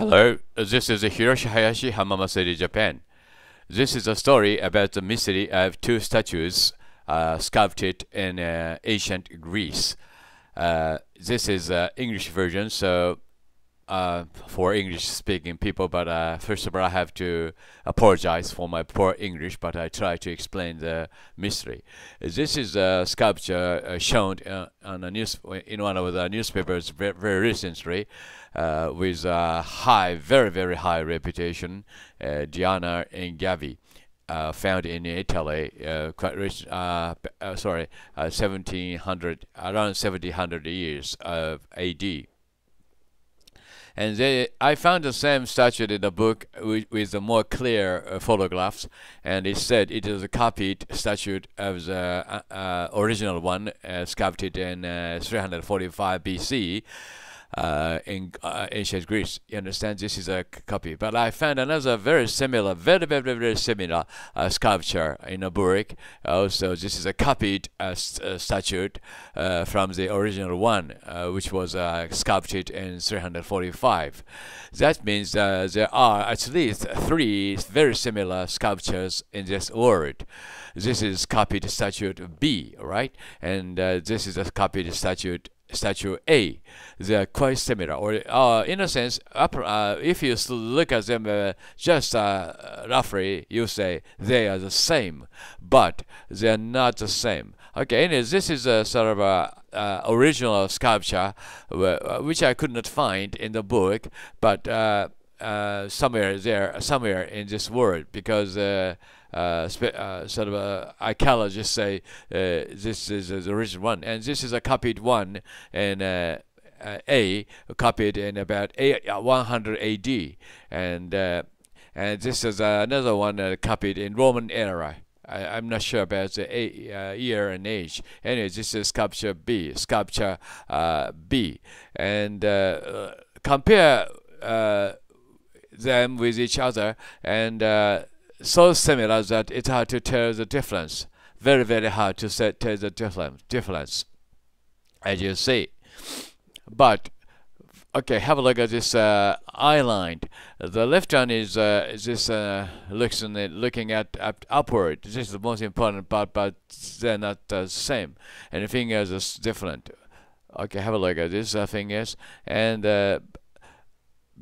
Hello, this is Hiroshi Hayashi, Hamama City, Japan. This is a story about the mystery of two statues uh, sculpted in uh, ancient Greece. Uh, this is an uh, English version, so uh, for English-speaking people, but uh, first of all, I have to apologize for my poor English, but I try to explain the mystery. This is a sculpture shown on a news in one of the newspapers very, very recently uh, with a high, very, very high reputation, uh, Gianna Ingavi. Uh, found in Italy, uh, quite recent, uh, uh, sorry, 1700, around 1700 years of AD and they, I found the same statue in a book with, with the more clear uh, photographs, and it said it is a copied statue of the uh, uh, original one, sculpted in 345 BC uh, in uh, ancient Greece. You understand? This is a copy. But I found another very similar, very, very, very similar uh, sculpture in a Burek. Also, oh, this is a copied uh, st uh, statue uh, from the original one, which was sculpted in 345. That means there are at least three very similar sculptures in this world. This is copied statue B, right? And this is a copied statue statue A. They are quite similar, or uh, in a sense, uh, if you look at them uh, just uh, roughly, you say they are the same, but they are not the same. Okay, and this is a sort of a uh, original sculpture uh, which I could not find in the book, but somewhere there, somewhere in this world, because. Uh, uh, sort of a archaeologist just say uh, this is the original one, and this is a copied one and. Uh, a copied in about a 100 AD, and and this is another one copied in Roman era. I, am not sure about the a, uh, year and age. Anyway, this is sculpture B, sculpture uh, B, and uh, compare them with each other and so similar that it's hard to tell the difference. Very, very hard to say, tell the difference, difference, as you see. But, okay, have a look at this uh, eye line. The left one is, uh, is this uh, looks in it, looking at up, upward. This is the most important part, but they're not the same. And the fingers is different. Okay, have a look at this uh, fingers. And uh,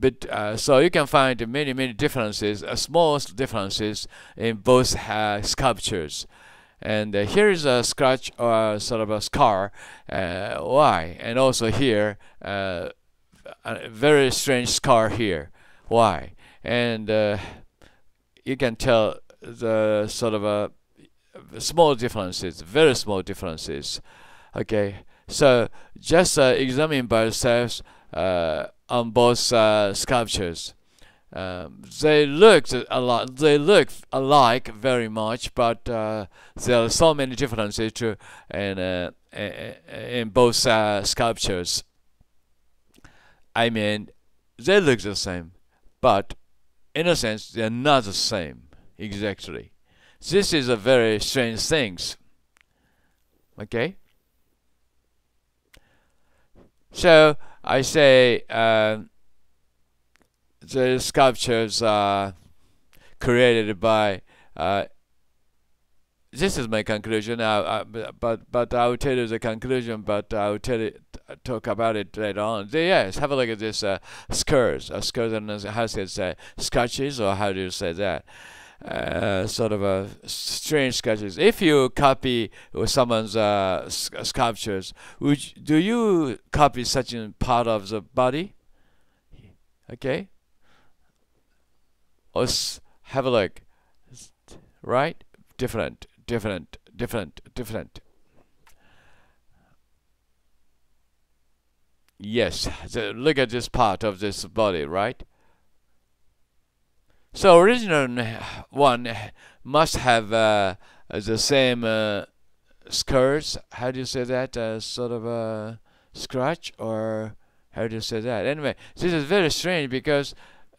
but, uh, so you can find many, many differences, uh, small differences in both uh, sculptures. And uh, here is a scratch or uh, sort of a scar, uh, why? And also here, a very strange scar here, why? And you can tell the sort of a small differences, very small differences. Okay, so just examine by yourselves on both uh, sculptures. Um, they looked a lot. They look alike very much, but uh, there are so many differences to, in, uh, in both uh, sculptures. I mean, they look the same, but in a sense, they're not the same exactly. This is a very strange thing. Okay. So I say uh, the sculptures are created by. Uh, this is my conclusion. I, but but I will tell you the conclusion. But I will tell it talk about it later on. Yes, have a look at this uh, skirts, uh, skirts, and how do you say scotches, or how do you say that? Uh, sort of a strange sketches. If you copy someone's uh, uh sculptures, would you, do you copy such a part of the body? Okay. Let's have a look. Right? Different, different, different, different. Yes, the, look at this part of this body, right? So original one must have uh, the same uh, How do you say that? Uh, sort of a scratch or how do you say that? Anyway, this is very strange because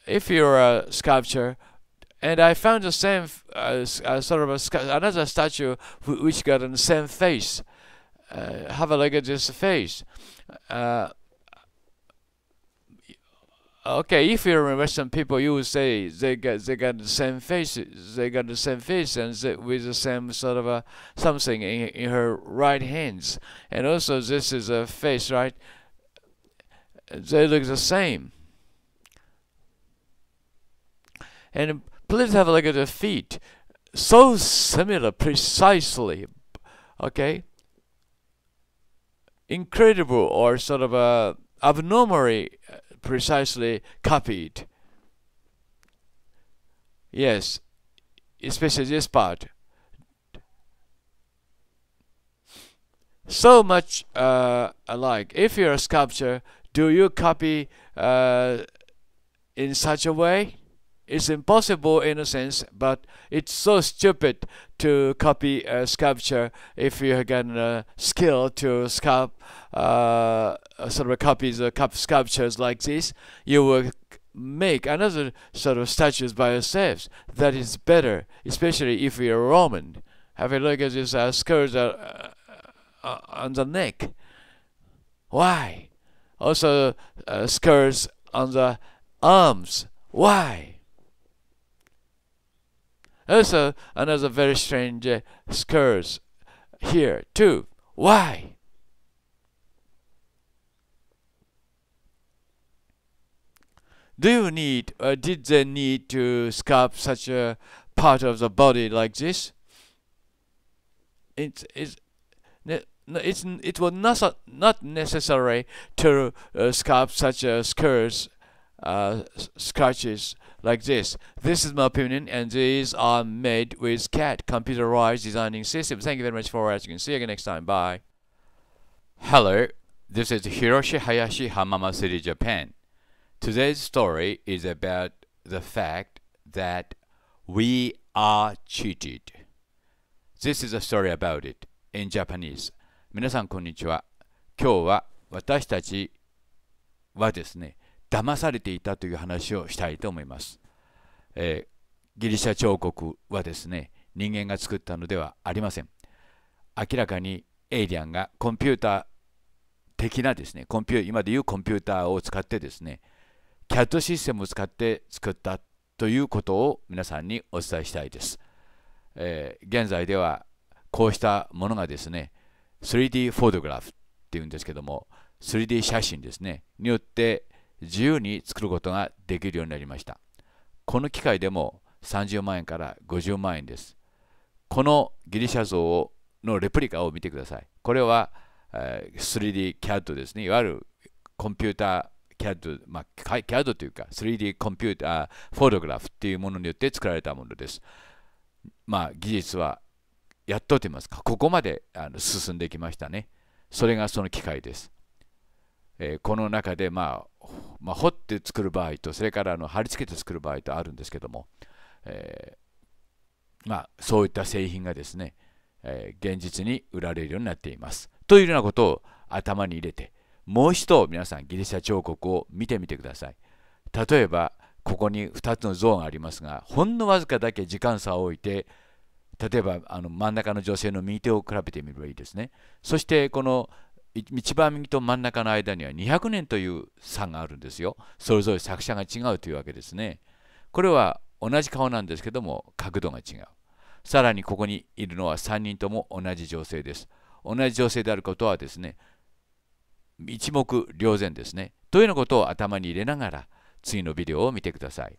if you're a sculpture, and I found the same uh, sort of a another statue which got the same face. Uh, have a look at this face. Uh, okay, if you remember some people, you would say they got they got the same faces, they got the same face and they, with the same sort of a something in in her right hands, and also this is a face, right? They look the same. And please have a look at the feet, so similar precisely, okay? Incredible or sort of a abnormally precisely copied. Yes, especially this part. So much uh, alike. If you're a sculptor, do you copy uh, in such a way? It's impossible in a sense, but it's so stupid to copy a sculpture if you got a uh, skill to sculpt uh, sort of copies of sculptures like this. You will make another sort of statues by yourselves. That is better, especially if you're Roman. Have a look at this uh, uh, uh, uh, on the neck. Why? Also, uh, on the arms. Why? Also, another very strange uh, here too. Why? Do you need, uh, did they need to sculpt such a part of the body like this? It's, it's, it was not, not necessary to uh, such a uh, scars, uh, scratches like this. This is my opinion, and these are made with CAD, computerized designing systems. Thank you very much for watching. See you again next time. Bye. Hello, this is Hiroshi Hayashi Hamama City, Japan. Today's story is about the fact that we are cheated. This is a story about it in Japanese. 皆さんこんにちは。今日は私たちはですね、騙されていたという話をしたいと思います、えー、ギリシャ彫刻はですね人間が作ったのではありません明らかにエイリアンがコンピューター的なですねコンピュ今でいうコンピューターを使ってですねキャットシステムを使って作ったということを皆さんにお伝えしたいです、えー、現在ではこうしたものがですね 3D フォトグラフっていうんですけども 3D 写真ですねによって自由に作ることができるようになりましたこの機械でも30万円から50万円ですこのギリシャ像のレプリカを見てくださいこれは 3D CAD ですねいわゆるコンピューター CAD、まあ、CAD というか 3D コンピューターフォトグラフっていうものによって作られたものですまあ技術はやっとってますかここまであの進んできましたねそれがその機械ですえー、この中で、まあ、まあ、掘って作る場合とそれからあの貼り付けて作る場合とあるんですけども、えー、まあ、そういった製品がですね、えー、現実に売られるようになっています。というようなことを頭に入れてもう一度皆さんギリシャ彫刻を見てみてください。例えばここに2つのゾーンがありますがほんのわずかだけ時間差を置いて例えばあの真ん中の女性の右手を比べてみればいいですね。そしてこの一番右と真ん中の間には200年という差があるんですよそれぞれ作者が違うというわけですねこれは同じ顔なんですけども角度が違うさらにここにいるのは3人とも同じ情勢です同じ情勢であることはですね一目瞭然ですねというようなことを頭に入れながら次のビデオを見てください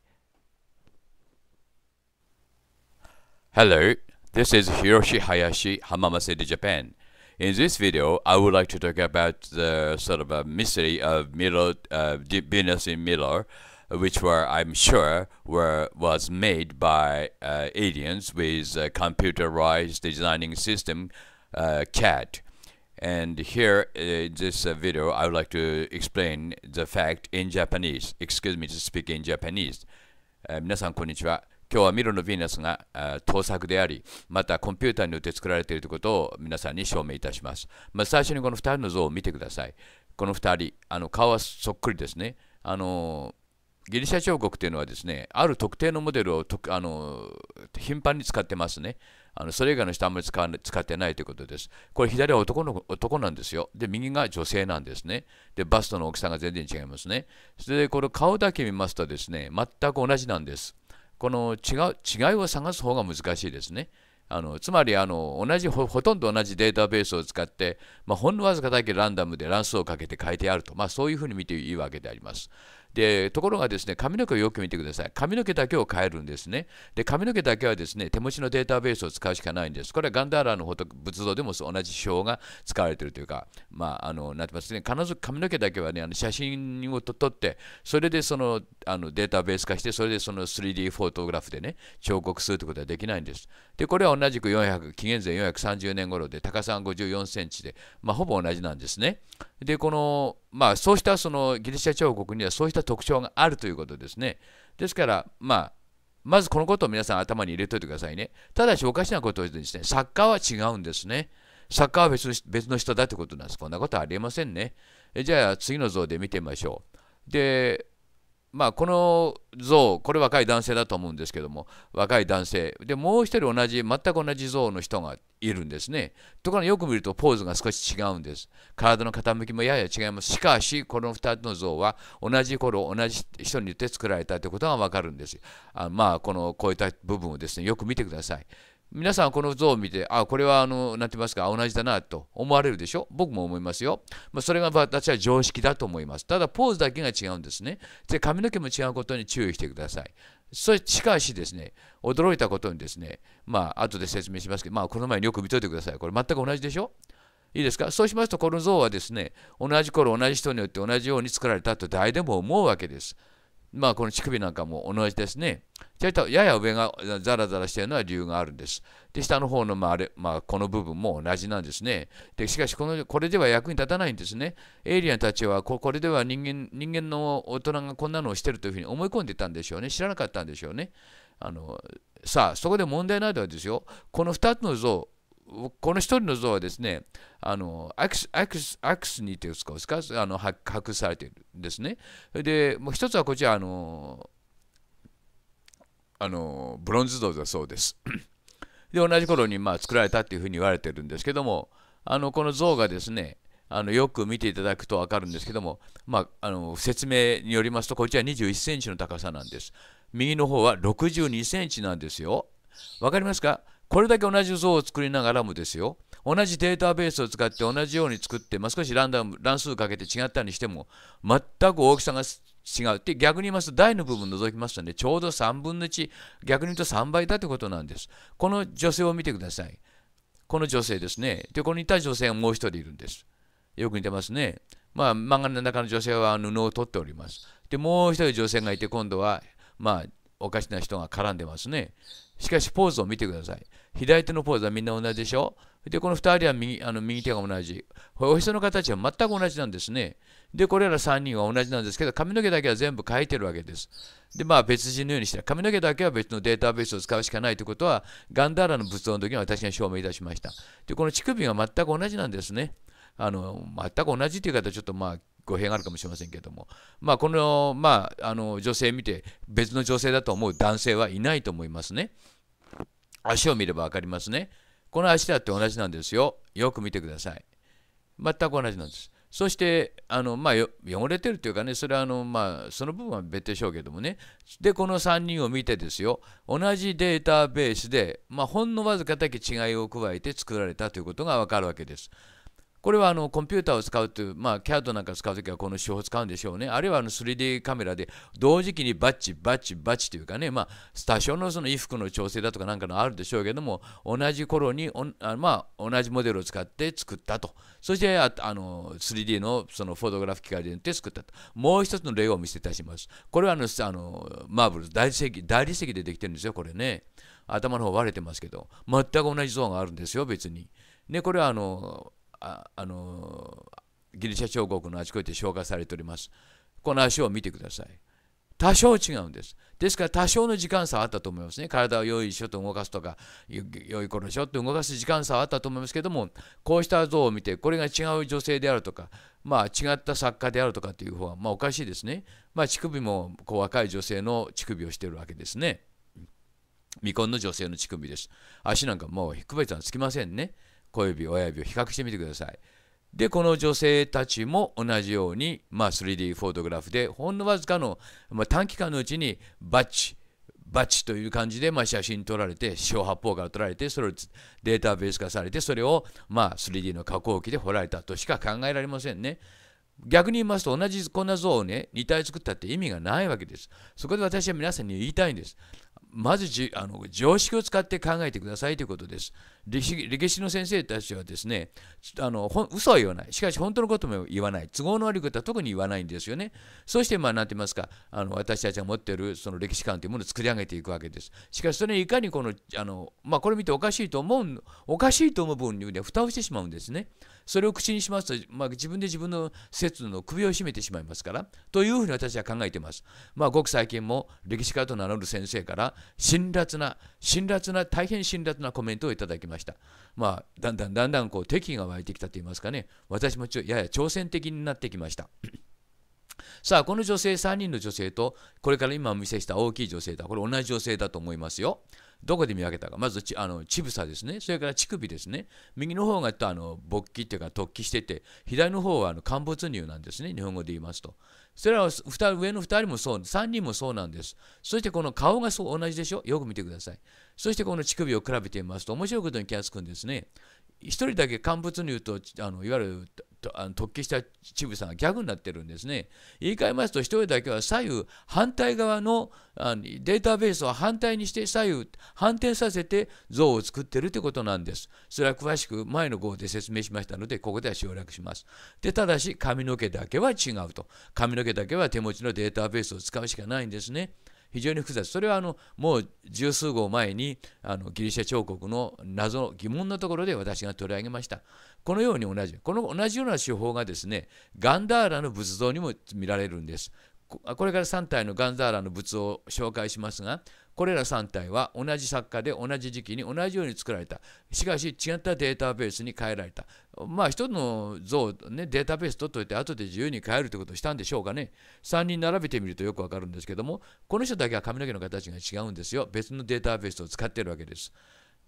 Hello, this is Hiroshi Hayashi, Hamamase de Japan. In this video, I would like to talk about the sort of a mystery of Miller, uh, Venus in Miller, which were, I'm sure, were was made by uh, aliens with a computerized designing system, uh, CAD. And here uh, in this uh, video, I would like to explain the fact in Japanese. Excuse me to speak in Japanese. Uh, 皆さん、こんにちは。今日はミロのヴィーナスが盗作であり、またコンピューターによって作られているということを皆さんに証明いたします。まず最初にこの2人の像を見てください。この2人、あの顔はそっくりですね。あのギリシャ彫刻というのはですね、ある特定のモデルをとあの頻繁に使ってますね。あのそれ以外の人はあんまり使わ使ってないということです。これ左は男の男なんですよ。で、右が女性なんですね。で、バストの大きさが全然違いますね。それで、この顔だけ見ますとですね、全く同じなんです。この違う違いを探す方が難しいですね。あのつまりあの同じほとんど同じデータベースを使って、まあ、ほんのわずかだけランダムで乱数をかけて変えてあると、まあ、そういうふうに見ていいわけであります。でところがですね髪の毛をよく見てください髪の毛だけを変えるんですねで髪の毛だけはですね手持ちのデータベースを使うしかないんですこれはガンダーラの仏像でも同じ手法が使われているというかまああのなってますね必ず髪の毛だけはねあの写真を撮ってそれでそのあのデータベース化してそれでその 3D フォトグラフでね彫刻するということはできないんですでこれは同じく400紀元前430年頃で高さは54センチで、まあ、ほぼ同じなんですね。でこの、まあ、そうしたそのギリシャ彫刻にはそうした特徴があるということですね。ですから、まあ、まずこのことを皆さん頭に入れておいてくださいね。ただしおかしなことをですね、作家は違うんですね。作家は別の別の人だってことなんです。こんなことはありえませんね。じゃあ次の像で見てみましょう。で、まあ、この像、これ若い男性だと思うんですけども、若い男性、でもう一人同じ、全く同じ像の人がいるんですね。ところがよく見るとポーズが少し違うんです。体の傾きもやや違います。しかし、この2つの像は同じ頃、同じ人によって作られたということがわかるんです。あまあ、このこういった部分をですね、よく見てください。皆さんこの像を見て、あ、これはあの、なて言いますか、同じだなと思われるでしょ僕も思いますよ。まあ、それが私は常識だと思います。ただ、ポーズだけが違うんですね。で、髪の毛も違うことに注意してください。それしかしですね、驚いたことにですね、まあ、後で説明しますけど、まあ、この前によく見といてください。これ全く同じでしょいいですかそうしますと、この像はですね、同じ頃、同じ人によって同じように作られたと誰でも思うわけです。まあ、この乳首なんかも同じですね。ちょっとやや上がザラザラしているのは理由があるんです。で、下の方の、まああれまあ、この部分も同じなんですね。でしかしこの、これでは役に立たないんですね。エイリアンたちはこ、これでは人間人間の大人がこんなのをしてるというふうに思い込んでたんでしょうね。知らなかったんでしょうね。あのさあ、そこで問題などはですよ、この2つの像、この一人の像はですね、あのアクスアクスアクスにというかですかあの発されているんですね。で、もう一つはこちらあのあのブロンズ像だそうです。で、同じ頃にまあ作られたっていうふうに言われてるんですけども、あのこの像がですね、あのよく見ていただくと分かるんですけども、まあ、あの説明によりますと、こちら21センチの高さなんです。右の方は62センチなんですよ。分かりますかこれだけ同じ像を作りながらもですよ同じデータベースを使って同じように作って、まあ、少しランダム乱数かけて違ったにしても全く大きさが違うって逆に言いますと台の部分除きますとねちょうど3分の1逆に言うと3倍だということなんですこの女性を見てくださいこの女性ですねでここにいた女性がもう1人いるんですよく似てますねまあ漫画の中の女性は布を取っておりますでもう1人女性がいて今度はまあおかしな人が絡んでますねしかしポーズを見てください左手のポーズはみんな同じでしょで、この2人は右あの右手が同じ。おへその形は全く同じなんですね。で、これら3人は同じなんですけど、髪の毛だけは全部書いてるわけです。で、まあ別人のようにして、髪の毛だけは別のデータベースを使うしかないということは、ガンダーラの仏像の時に私が証明いたしました。で、この乳首は全く同じなんですね。あの、全く同じという方、ちょっとまあ、語弊があるかもしれませんけども、まあ、この,、まあ、あの女性見て別の女性だと思う男性はいないと思いますね。足を見れば分かりますね。この足だって同じなんですよ。よく見てください。全く同じなんです。そしてあの、まあ、汚れてるというかね、それはあの、まあ、その部分は別でしょうけどもね。で、この3人を見てですよ、同じデータベースで、まあ、ほんのわずかだけ違いを加えて作られたということがわかるわけです。これはあのコンピューターを使うという、まあ、CAD なんか使うときはこの手法を使うんでしょうね。あるいはあの 3D カメラで同時期にバッチバッチバッチというかね、まあ、多少のその衣服の調整だとかなんかのあるでしょうけども、同じ頃にあ、まあ、同じモデルを使って作ったと。そしてああの 3D のそのフォトグラフ機械で作ったと。もう一つの例をお見せいたします。これはあのあのマーブル大理石、大理石でできてるんですよ、これね。頭の方割れてますけど、全く同じゾーンがあるんですよ、別に。ね、これはあのああのギリシャ彫刻のあちこちで紹介されております。この足を見てください。多少違うんです。ですから多少の時間差はあったと思いますね。体をよいしと動かすとか、よい子の人って動かす時間差はあったと思いますけども、こうした像を見て、これが違う女性であるとか、まあ違った作家であるとかっていう方は、まあおかしいですね。まあ乳首もこう若い女性の乳首をしてるわけですね。未婚の女性の乳首です。足なんかもう区別はつきませんね。小指親指を比較してみてくださいでこの女性たちも同じように、まあ、3D フォトグラフでほんのわずかの、まあ、短期間のうちにバッチバッチという感じで、まあ、写真撮られて四方八方から撮られてそれをデータベース化されてそれを、まあ、3D の加工機で掘られたとしか考えられませんね。逆に言いますと同じこんな像をね2体作ったって意味がないわけです。そこで私は皆さんに言いたいんです。まずじあの常識を使って考えてくださいということです。歴史の先生たちはですね、あの嘘は言わない。しかし本当のことも言わない。都合の悪いことは特に言わないんですよね。そして、まあ、なんて言いますか、あの私たちが持っているその歴史観というものを作り上げていくわけです。しかし、それにいかにこの、あのまあ、これ見ておかしいと思う、おかしいと思う分には蓋をしてしまうんですね。それを口にしますと、まあ、自分で自分の説の首を絞めてしまいますから、というふうに私は考えています。まあ、ごく最近も歴史家と名乗る先生から、辛辣な、辛辣な、大変辛辣なコメントをいただきました。まあ、だんだんだんだんこう敵意が湧いてきたといいますかね、私もやや挑戦的になってきました。さあ、この女性、3人の女性と、これから今お見せした大きい女性だ、これ同じ女性だと思いますよ。どこで見分けたか、まずちあの乳房ですね、それから乳首ですね、右の方があの勃起っていうか突起してて、左の方はあの陥没乳なんですね、日本語で言いますと。それは上の2人もそう、3人もそうなんです。そしてこの顔がそう同じでしょよく見てください。そしてこの乳首を比べてみますと面白いことに気がつくんですね。1人だけ乾物に言うと、あのいわゆるとあの突起したさんが逆になってるんですね。言い換えますと1人だけは左右反対側のあのデータベースを反対にして左右反転させて像を作ってるってことなんです。それは詳しく前の号で説明しましたのでここでは省略します。でただし髪の毛だけは違うと。髪の毛だけは手持ちのデータベースを使うしかないんですね。非常に複雑それはあのもう十数号前にあのギリシャ彫刻の謎疑問のところで私が取り上げましたこのように同じこの同じような手法がですねガンダーラの仏像にも見られるんですこれから3体のガンダーラの仏像を紹介しますがこれら3体は同じ作家で同じ時期に同じように作られた。しかし違ったデータベースに変えられた。まあ一つの像、ね、データベース取っといて後で自由に変えるということをしたんでしょうかね。3人並べてみるとよくわかるんですけども、この人だけは髪の毛の形が違うんですよ。別のデータベースを使ってるわけです。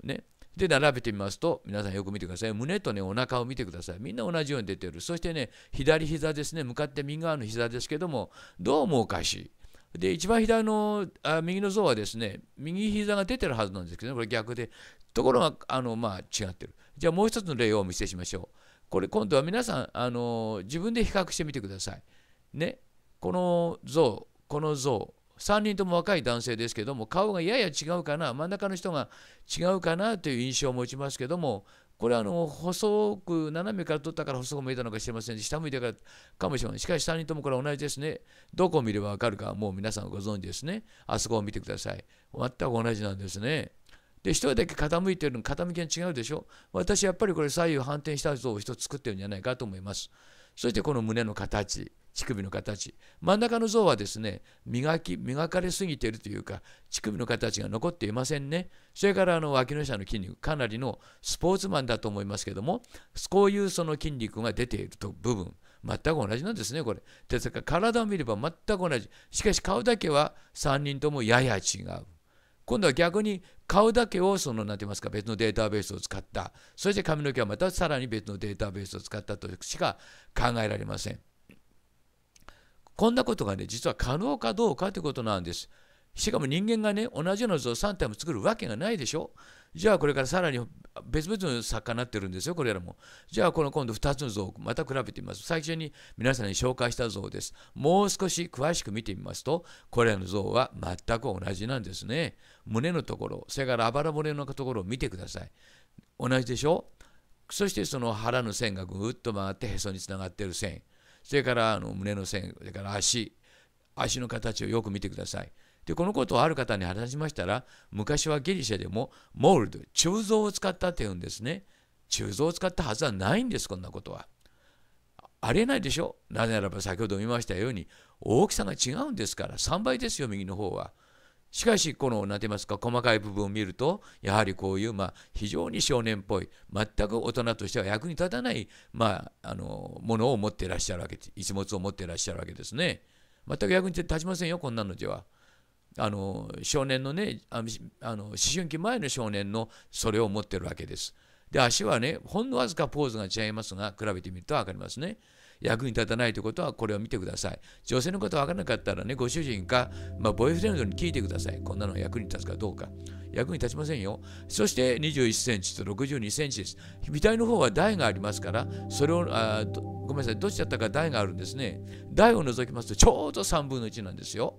ね、で、並べてみますと、皆さんよく見てください。胸とね、お腹を見てください。みんな同じように出てる。そしてね、左膝ですね、向かって右側の膝ですけども、どうもおかしい。で、一番左の、あ右の像はですね、右膝が出てるはずなんですけど、ね、これ逆で、ところが、あの、まあ、違ってる。じゃあもう一つの例をお見せしましょう。これ、今度は皆さん、あの、自分で比較してみてください。ね、この像、この像、3人とも若い男性ですけども、顔がやや違うかな、真ん中の人が違うかなという印象を持ちますけども、これはあの細く斜めから取ったから細く見えたのかもしれませんし、下向いてからかもしれません。しかし3人ともこれは同じですね。どこを見ればわかるか、もう皆さんご存知ですね。あそこを見てください。全く同じなんですね。で、1人だけ傾いてるの、傾きが違うでしょ。私、やっぱりこれ左右反転した像を1つ作ってるんじゃないかと思います。そしてこの胸の形。乳首の形真ん中の像はですね磨き磨かれすぎているというか乳首の形が残っていませんねそれからあの脇の下の筋肉かなりのスポーツマンだと思いますけどもこういうその筋肉が出ていると部分全く同じなんですねこれですから体を見れば全く同じしかし顔だけは3人ともやや違う今度は逆に顔だけをその何て言いますか別のデータベースを使ったそして髪の毛はまたさらに別のデータベースを使ったとしか考えられませんこんなことがね、実は可能かどうかということなんです。しかも人間がね、同じような図を3体も作るわけがないでしょ。じゃあこれからさらに別々の作家になってるんですよ、これらも。じゃあこの今度2つの像をまた比べてみます。最初に皆さんに紹介した像です。もう少し詳しく見てみますと、これらの像は全く同じなんですね。胸のところ、それからあばら骨のところを見てください。同じでしょそしてその腹の線がぐーっと曲がってへそにつながっている線。それからあの胸の線それから足足の形をよく見てくださいでこのことをある方に話しましたら昔はギリシャでもモールド鋳造を使ったって言うんですね鋳造を使ったはずはないんですこんなことはありえないでしょなぜならば先ほど見ましたように大きさが違うんですから3倍ですよ右の方はしかしこの何て言いますか細かい部分を見るとやはりこういうまあ非常に少年っぽい全く大人としては役に立たないまああのものを持っていらっしゃるわけ一物を持っていらっしゃるわけですね。全く役に立ちませんよこんなのでは。あの少年のねあの思春期前の少年のそれを持ってるわけです。で足はねほんのわずかポーズが違いますが比べてみると分かりますね。役に立たないということはこれを見てください。女性のこと分からなかったらね、ご主人か、まあ、ボイフレンドに聞いてください。こんなの役に立つかどうか。役に立ちませんよ。そして21センチと62センチです。体の方は台がありますから、それを、あごめんなさい、どっちだったか台があるんですね。台を除きますとちょうど3分の1なんですよ。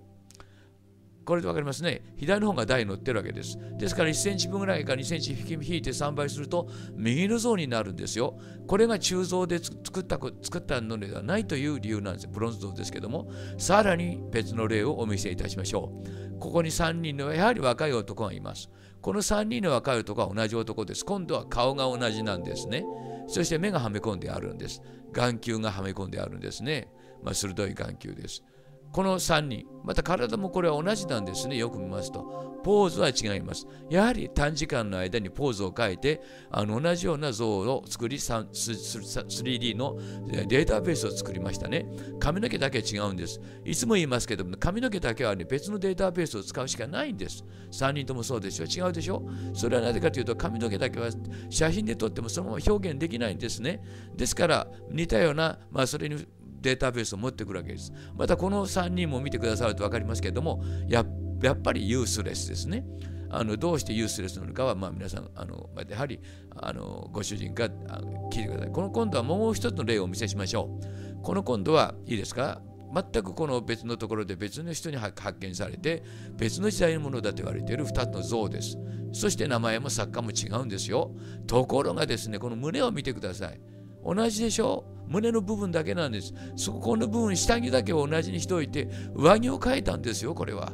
これで分かりますね。左の方が台に乗ってるわけです。ですから1センチ分ぐらいか2センチ引いて3倍すると右の像になるんですよ。これが鋳造で作った作ったのではないという理由なんです。ブロンズ像ですけども。さらに別の例をお見せいたしましょう。ここに3人のやはり若い男がいます。この3人の若い男は同じ男です。今度は顔が同じなんですね。そして目がはめ込んであるんです。眼球がはめ込んであるんですね。まあ、鋭い眼球です。この3人、また体もこれは同じなんですね、よく見ますと。ポーズは違います。やはり短時間の間にポーズを変えて、あの同じような像を作り、3D のデータベースを作りましたね。髪の毛だけ違うんです。いつも言いますけども、髪の毛だけは、ね、別のデータベースを使うしかないんです。3人ともそうでしょ。違うでしょ。それはなぜかというと、髪の毛だけは写真で撮ってもそのまま表現できないんですね。ですから、似たような、まあ、それにデータベースを持ってくるわけです。またこの3人も見てくださると分かりますけれどもややっぱりユースレスですね。あのどうしてユースレスなのかは、まあ、皆さんあのやはりあのご主人が聞いてください。この今度はもう一つの例をお見せしましょう。この今度はいいですか全くこの別のところで別の人に発見されて別の時代のものだと言われている2つの像です。そして名前も作家も違うんですよ。ところがですね、この胸を見てください。同じでしょ胸の部分だけなんです。そこの部分、下着だけを同じにしておいて、上着を変えたんですよ、これは。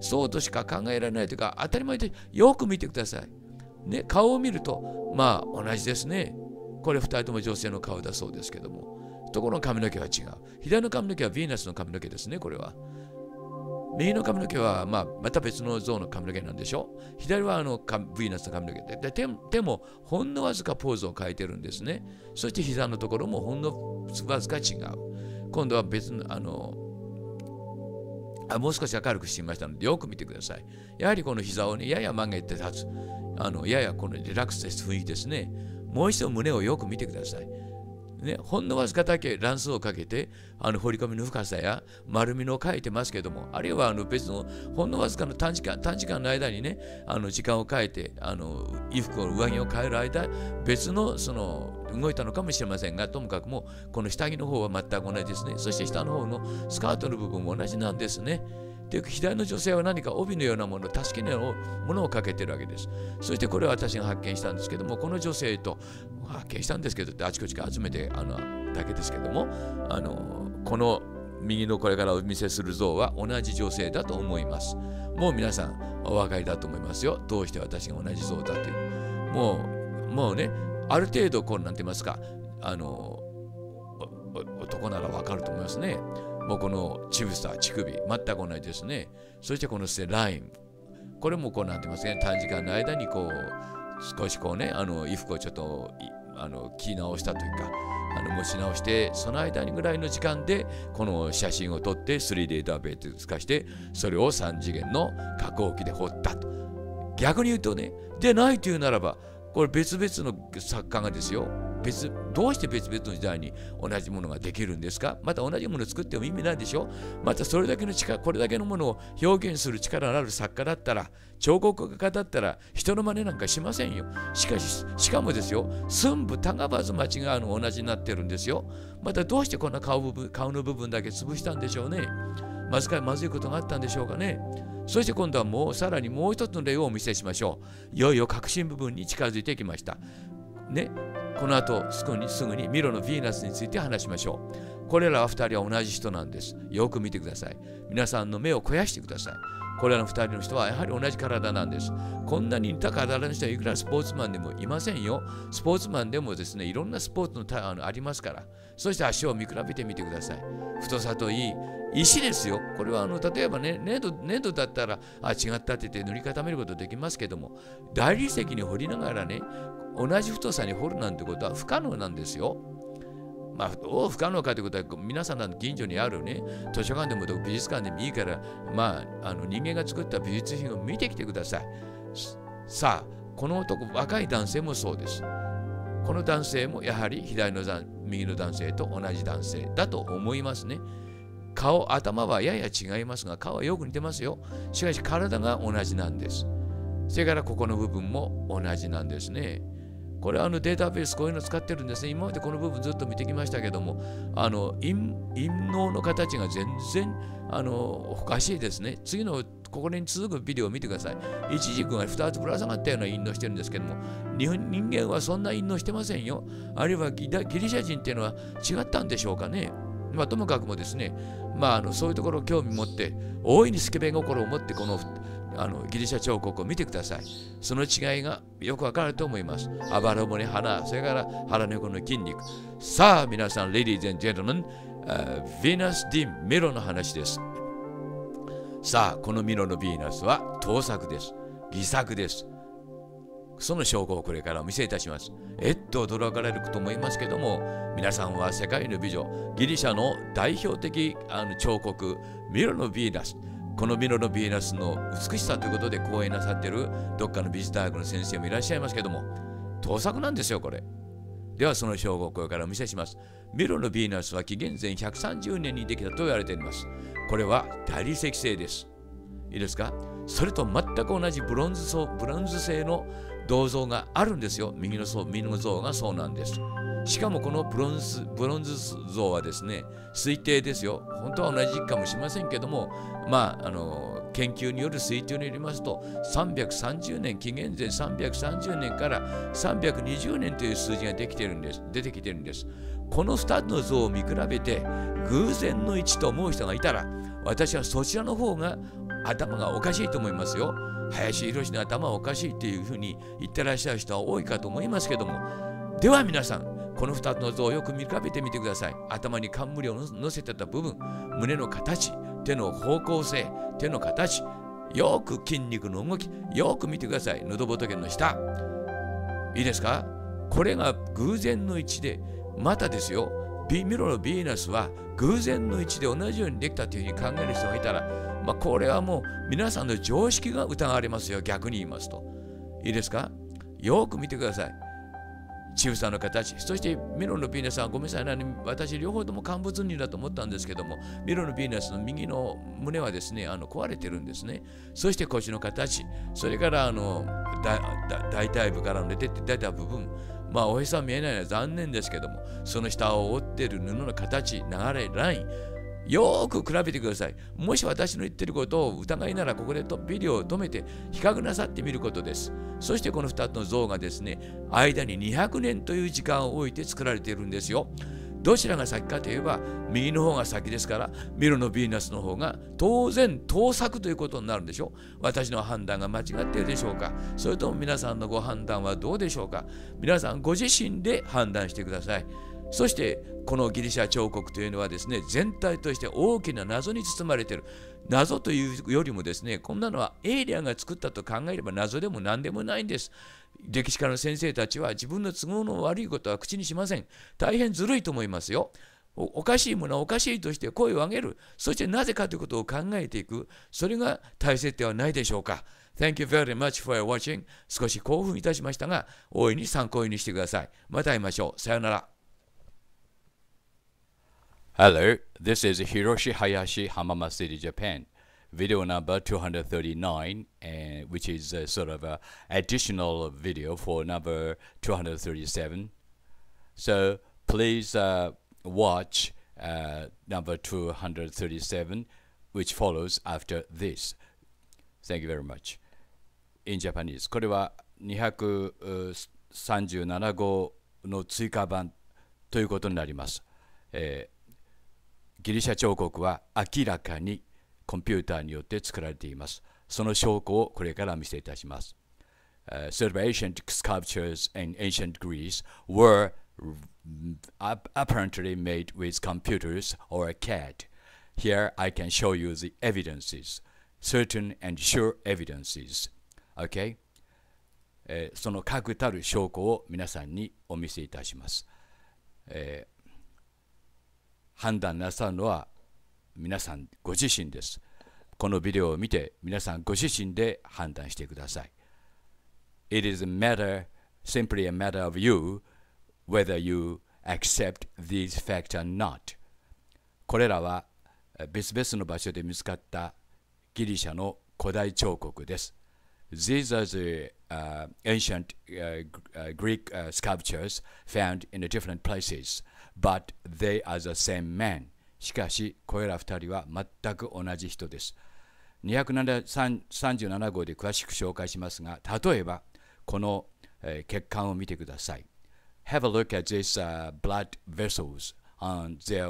そうとしか考えられないというか、当たり前でよく見てください。ね、顔を見ると、まあ同じですね。これ2人とも女性の顔だそうですけども。ところの髪の毛は違う。左の髪の毛はヴィーナスの髪の毛ですね、これは。右の髪の毛は、まあ、また別の像の髪の毛なんでしょ左はあのヴィーナスの髪の毛でで手手もほんのわずかポーズを変えてるんですねそして膝のところもほんのわずか違う今度は別のあのあもう少し明るくしてみましたのでよく見てくださいやはりこの膝をねやや曲げて立つあのややこのリラックスした雰囲気ですねもう一度胸をよく見てくださいね、ほんのわずかだけ乱数をかけて、あの、彫り込みの深さや丸みのを書いてますけども、あるいはあの別の、ほんのわずかの短時間、短時間の間にね、あの、時間を変えて、あの、衣服を、上着を変える間、別の、その、動いたのかもしれませんが、ともかくも、この下着の方は全く同じですね。そして下の方のスカートの部分も同じなんですね。で左の女性は何か帯のようなもの助けのものをかけてるわけですそしてこれは私が発見したんですけどもこの女性と発見したんですけどってあちこちから集めてあのだけですけどもあのこの右のこれからお見せする像は同じ女性だと思いますもう皆さんお分かりだと思いますよどうして私が同じ像だというもうもうねある程度こうなんて言いますかあの男ならわかると思いますねもうこの乳房、乳首、全く同じですね。そしてこのセライン。これもこうなってますね。短時間の間にこう、少しこうね、あの衣服をちょっとあの着直したというか、あの持ち直して、その間にぐらいの時間で、この写真を撮って 3D ダーベース化して、それを3次元の加工機で彫ったと。逆に言うとね、でないというならば、これ別々の作家がですよ、別どうして別々の時代に同じものができるんですかまた同じものを作っても意味ないでしょまたそれだけの力これだけのものを表現する力のある作家だったら彫刻家だったら人の真似なんかしませんよしかししかもですよ寸部たがず間違うの同じになってるんですよまたどうしてこんな顔部分顔の部分だけ潰したんでしょうねまずかまずいことがあったんでしょうかねそして今度はもうさらにもう一つの例をお見せしましょう。いよいよ核心部分に近づいてきました。ね、この後すぐにすぐにミロのヴィーナスについて話しましょう。これらは2人は同じ人なんです。よく見てください。皆さんの目を肥やしてください。これらの2人の人はやはり同じ体なんです。こんなに似た体の人はいくらスポーツマンでもいませんよ。スポーツマンでもですね、いろんなスポーツのタあのありますから。そして足を見比べてみてください。太さといい、石ですよ。これはあの例えばね粘土、粘土だったらあ違ったって言って塗り固めることできますけども、大理石に掘りながらね、同じ太さに掘るなんてことは不可能なんですよ。まあ、どう不可能かということは皆さんの近所にあるね図書館でも美術館でもいいから、まあ、あの人間が作った美術品を見てきてください。さあこの男若い男性もそうです。この男性もやはり左の右の男性と同じ男性だと思いますね。顔、頭はやや違いますが、顔はよく似てますよ。しかし体が同じなんです。それからここの部分も同じなんですね。これあのデータベースこういうの使ってるんですね。今までこの部分ずっと見てきましたけども、あの陰謀の形が全然あのおかしいですね。次のここに続くビデオを見てください。一軸が2つぶら下がったような陰謀してるんですけども、日本人間はそんな陰謀してませんよ。あるいはギリシャ人っていうのは違ったんでしょうかね。まあ、ともかくもですね、まあ、あのそういうところを興味持って、大いにスケベ心を持ってこのあのギリシャ彫刻を見てください。その違いがよくわかると思います。あばら骨、鼻、それから腹猫の筋肉。さあ、皆さん、レディーズ・ジェ e トルン、ヴィーナス・ディ・ミロの話です。さあ、このミロのヴィーナスは盗作です。偽作です。その証拠をこれからお見せいたします。えっと驚かれると思いますけども、皆さんは世界の美女、ギリシャの代表的あの彫刻、ミロのヴィーナス。このミロのヴィーナスの美しさということで講演なさっているどっかの美術大学の先生もいらっしゃいますけども盗作なんですよこれではその証拠をこれからお見せしますミロのヴィーナスは紀元前130年にできたと言われていますこれは大理石製ですいいですかそれと全く同じブロンズブロンズ製の銅像があるんですよ右の像右の像がそうなんですしかもこのブロンズブロンズ像はですね推定ですよ本当は同じかもしれませんけどもまああの研究による推定によりますと330年紀元前330年から320年という数字ができてるんです出てきてるんですこの2つの像を見比べて偶然の位置と思う人がいたら私はそちらの方が頭がおかしいと思いますよ。林宏の頭おかしいっていうふうに言ってらっしゃる人は多いかと思いますけども。では皆さん、この2つの像をよく見比べてみてください。頭に冠を乗せてた部分、胸の形、手の方向性、手の形、よく筋肉の動き、よく見てください。喉仏の下。いいですかこれが偶然の位置で、またですよ、ミロのヴィーナスは偶然の位置で同じようにできたというふうに考える人がいたら、まあ、これはもう皆さんの常識が疑われますよ逆に言いますといいですかよく見てくださいチフさんの形そしてミロのヴィーナスはごめんなさい、ね、私両方とも乾物人だと思ったんですけどもミロのヴィーナスの右の胸はですねあの壊れてるんですねそして腰の形それからあの大腿部から出てって出た部分まあおへそは見えないのは残念ですけどもその下を覆っている布の形流れラインよーく比べてください。もし私の言ってることを疑いならここでビデオを止めて比較なさってみることです。そしてこの2つの像がですね、間に200年という時間を置いて作られているんですよ。どちらが先かといえば右の方が先ですからミロのヴィーナスの方が当然盗作ということになるんでしょう私の判断が間違っているでしょうかそれとも皆さんのご判断はどうでしょうか皆さんご自身で判断してください。そしてこのギリシャ彫刻というのはですね全体として大きな謎に包まれている謎というよりもですねこんなのはエイリアンが作ったと考えれば謎でも何でもないんです歴史家の先生たちは自分の都合の悪いことは口にしません大変ずるいと思いますよおかしいものはおかしいとして声を上げるそしてなぜかということを考えていくそれが大切ではないでしょうか Thank you very much for watching 少し興奮いたしましたが大いに参考にしてくださいまた会いましょうさようなら Hello, this is Hiroshi Hayashi Hamama City, Japan. Video number 239, and eh, which is a sort of a additional video for number 237. So please uh, watch uh, number 237, which follows after this. Thank you very much. In Japanese, これは237号の追加版ということになります。えーギリシャ彫刻は明らかにコンピューターによって作られています。その証拠をこれから見せいたします。Uh, several ancient sculptures in ancient Greece were apparently made with computers or CAD. Here I can show you the evidences, certain and sure evidences. Okay? えー、その確たる証拠を皆さんにお見せいたします。えー判断なさるのは皆さんご自身です。このビデオを見て皆さんご自身で判断してください。It is a matter, simply a matter of you, whether you accept these facts or not. これらは別々の場所で見つかったギリシャの古代彫刻です。These are the、uh, ancient uh, Greek uh, sculptures found in different places. but they are the same man しかしこれら2人は全く同じ人です237号で詳しく紹介しますが例えばこの、えー、血管を見てください Have a look at these、uh, blood vessels on their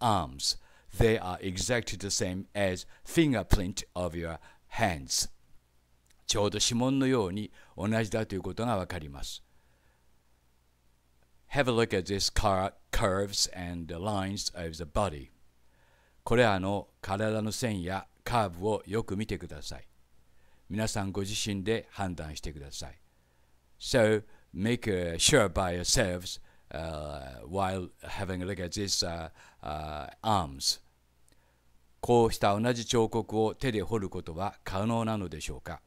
arms they are exactly the same as fingerprint of your hands ちょうど指紋のように同じだということがわかります have a look at t h i s car curves and the lines of the body. これらの体の線やカーブをよく見てください。皆さんご自身で判断してください。So, make sure by yourselves uh, while having a look at these uh, uh, arms. こうした同じ彫刻を手で彫ることは可能なのでしょうか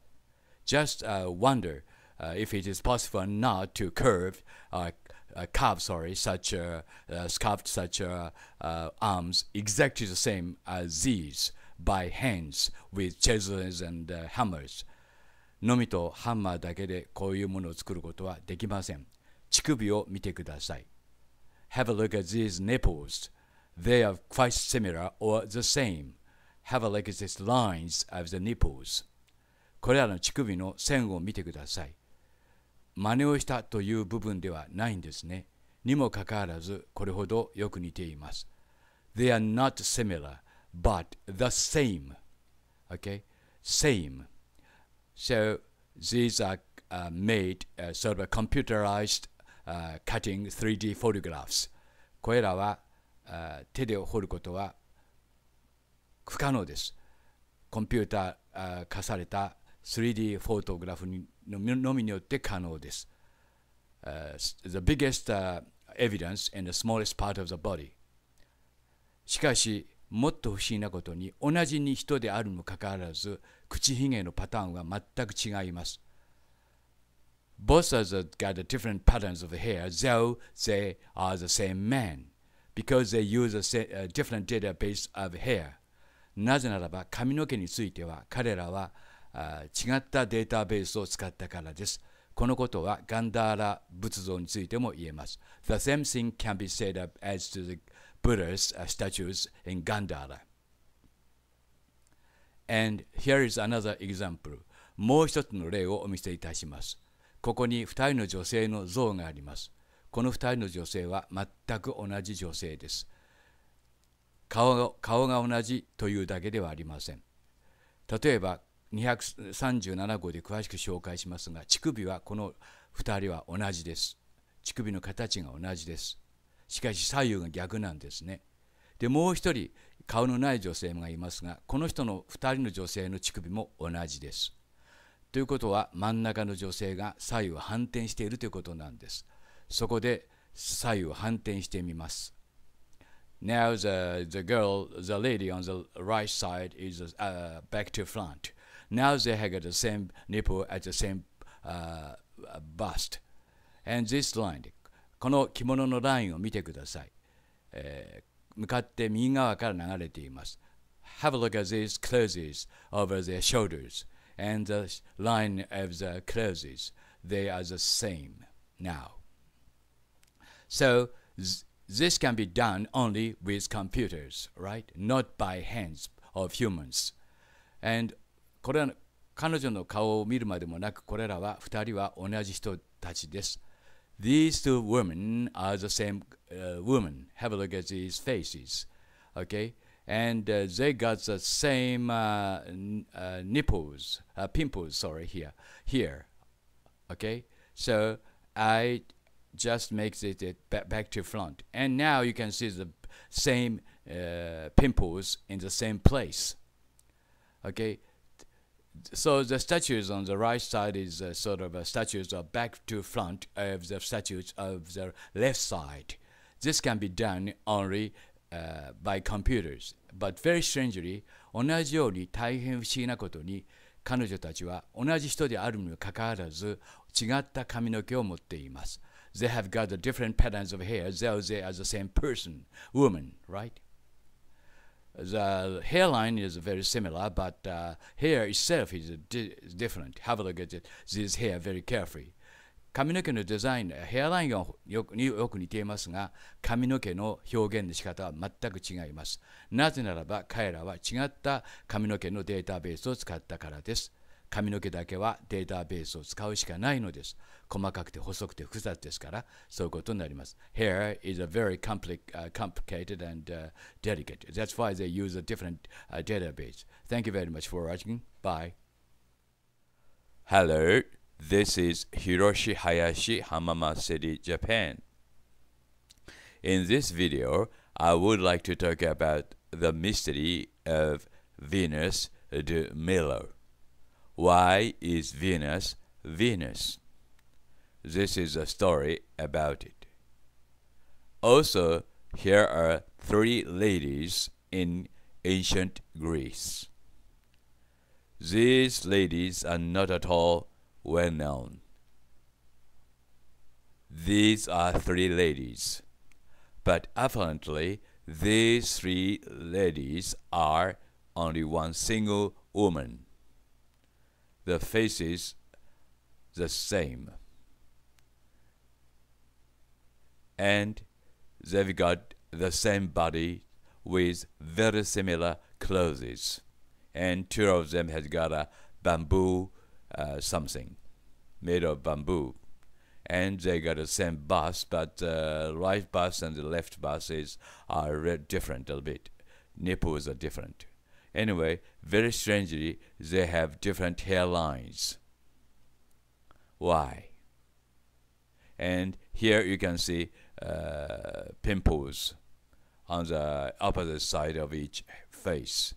?Just、uh, wonder、uh, if it is possible not to curve、uh, Uh, carved, sorry, such uh, uh, carved, such arms exactly the same as these by hands with chisels and hammers のみとハンマーだけでこういうものを作ることはできません乳首を見てください a look at these nipples they are quite similar or the same Have a look at these lines of the nipples これらの乳首の線を見てください真似をしたという部分ではないんですね。にもかかわらず、これほどよく似ています。They are not similar, but the same. Okay? Same. So these are uh, made uh, sort of computerized uh, cutting 3D photographs. これらは、uh, 手で彫ることは不可能です。コンピューター化された 3D フォトグラフにのみによって可能です。Uh, the biggest、uh, evidence and the smallest part of the body しかしもっと不思議なことに同じに人であるにもかかわらず口ひげのパターンは全く違います。Both of the m got different patterns of hair, though they are the same man, because they use a different database of hair. なぜならば髪の毛については彼らは違ったデータベースを使ったからです。このことはガンダーラ仏像についても言えます。The same thing can be said up as to the Buddha's statues in Gandhara. And here is another example. もう一つの例をお見せいたします。ここに2人の女性の像があります。この2人の女性は全く同じ女性です。顔が顔が同じというだけではありません。例えば237号で詳しく紹介しますが乳首はこの2人は同じです乳首の形が同じですしかし左右が逆なんですねでもう一人顔のない女性がいますがこの人の2人の女性の乳首も同じですということは真ん中の女性が左右反転しているということなんですそこで左右反転してみます Now the, the girl, the lady on the right side is、uh, back to front Now they have the same nipple at the same uh, bust. And this line, この着物のラインを見てください。えー、向かって右側から流れています。Have a look at these clothes over their shoulders and the line of the clothes. They are the same now. So this can be done only with computers, right? Not by hands of humans. And これら彼女の顔を見るまでもなく、これらは2人は同じ人たちです。These two women are the same、uh, woman. Have a look at these faces. Okay? And、uh, they got the same uh, uh, nipples, uh, pimples, sorry, here. Here. Okay? So I just makes it, it back to front. And now you can see the same uh, pimples in the same place. Okay? so the statues on the right side is uh, sort of uh, statues of back to front of the statues of the left side. This can be done only uh, by computers. But very strangely, 同じように大変不思議なことに彼女たちは同じ人であるにもかかわらず違った髪の毛を持っています。They have got the different patterns of hair, though they are the same person, woman, right? the hairline is very similar, but uh, hair itself is, di different. Have a look at it, this hair very carefully. 髪の毛のデザイン、ヘアラインがよくよく似ていますが、髪の毛の表現の仕方は全く違います。なぜならば彼らは違った髪の毛のデータベースを使ったからです。髪の毛だけはデータベースを使うしかないのです。細かくて細くて複雑ですから、そういうことになります。Hair is a very compli、uh, complicated and、uh, delicate. That's why they use a different、uh, database. Thank you very much for watching. Bye. Hello, this is Hiroshi Hayashi, Hamama City, Japan. In this video, I would like to talk about the mystery of Venus de Milo. Why is Venus Venus? This is a story about it. Also, here are three ladies in ancient Greece. These ladies are not at all well known. These are three ladies, but apparently these three ladies are only one single woman the faces the same. And they've got the same body with very similar clothes. And two of them has got a bamboo uh, something made of bamboo. And they got the same bus, but uh, right bus and the left buses are different a little bit. Nipples are different. Anyway, very strangely, they have different hairlines. Why? And here you can see uh, pimples on the opposite side of each face.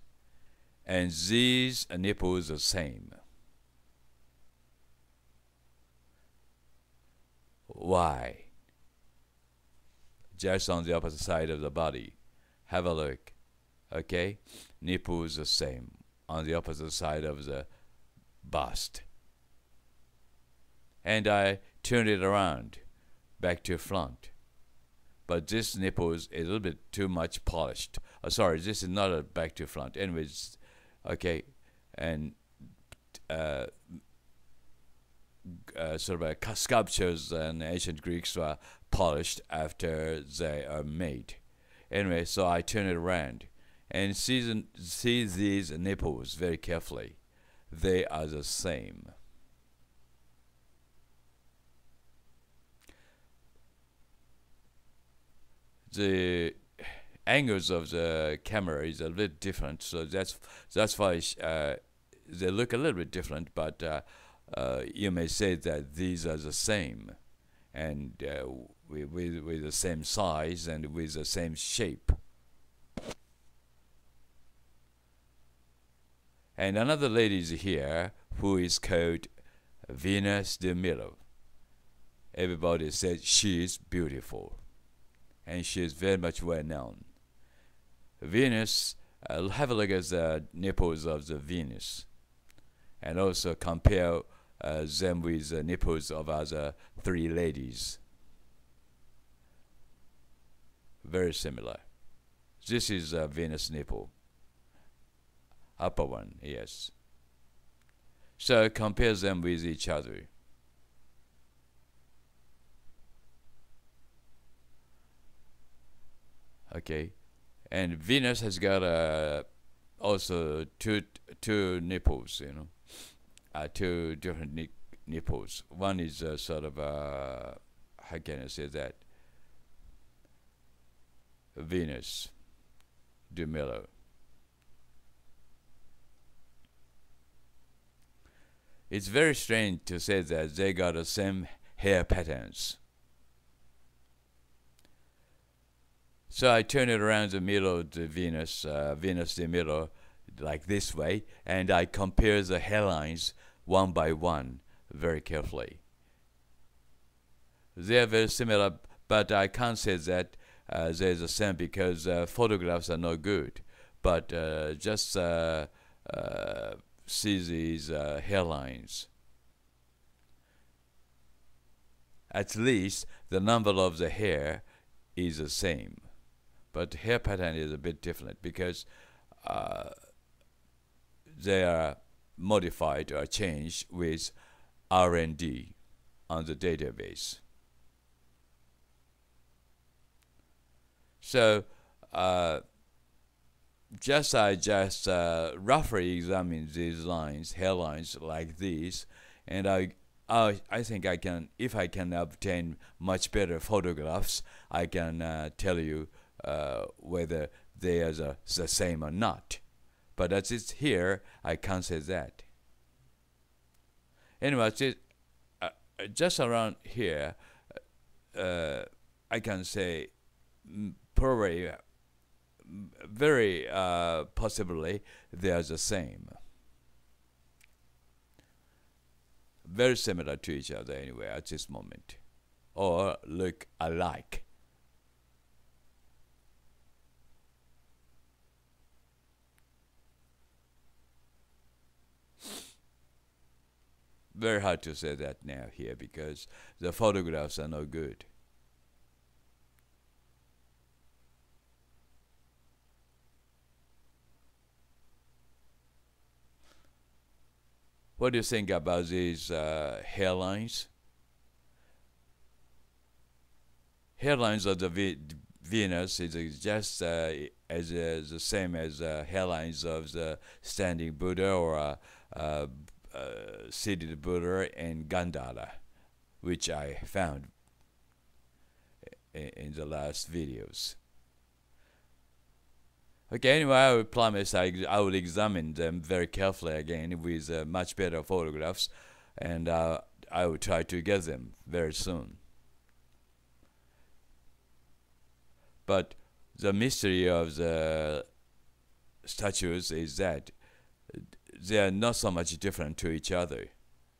And these nipples are same. Why? Just on the opposite side of the body. Have a look. Okay? Nipples are same on the opposite side of the bust. And I turned it around back to front. But this nipple is a little bit too much polished. Uh, sorry, this is not a back to front. Anyways, okay, and uh, uh, sort of uh, sculptures in ancient Greeks were polished after they are made. Anyway, so I turned it around and see these nipples very carefully. They are the same. The angles of the camera is a little different, so that's that's why uh, they look a little bit different. But uh, uh, you may say that these are the same, and uh, with with the same size and with the same shape. And another lady is here who is called Venus de Milo. Everybody says she is beautiful, and she is very much well known. Venus, uh, have a look at the nipples of the Venus, and also compare uh, them with the nipples of other three ladies. Very similar. This is a Venus nipple upper one, yes. So compare them with each other. Okay, and Venus has got uh, also two two nipples, you know, uh, two different ni nipples. One is uh, sort of uh, how can I say that? Venus, de Melo. It's very strange to say that they got the same hair patterns. So I turn it around the middle of the Venus, uh, Venus the middle, like this way, and I compare the hairlines one by one very carefully. They are very similar, but I can't say that uh, they're the same because uh, photographs are no good. But uh, just uh, uh, see these uh, headlines. At least the number of the hair is the same, but hair pattern is a bit different because uh, they are modified or changed with R&D on the database. So uh, just I just uh, roughly examine these lines, hairlines like this, and I, I I think I can if I can obtain much better photographs, I can uh, tell you uh, whether they are the, the same or not. But as it's here, I can't say that. Anyway, it, uh, just around here, uh, I can say mm, probably very uh, possibly they are the same. Very similar to each other anyway at this moment, or look alike. Very hard to say that now here because the photographs are no good. What do you think about these uh, headlines? Headlines of the v Venus is just uh, as uh, the same as uh, headlines of the standing Buddha or uh, seated uh, uh, Buddha in Gandhara, which I found in, in the last videos. Okay, anyway, I promise I, I will examine them very carefully again with uh, much better photographs, and uh, I will try to get them very soon. But the mystery of the statues is that they are not so much different to each other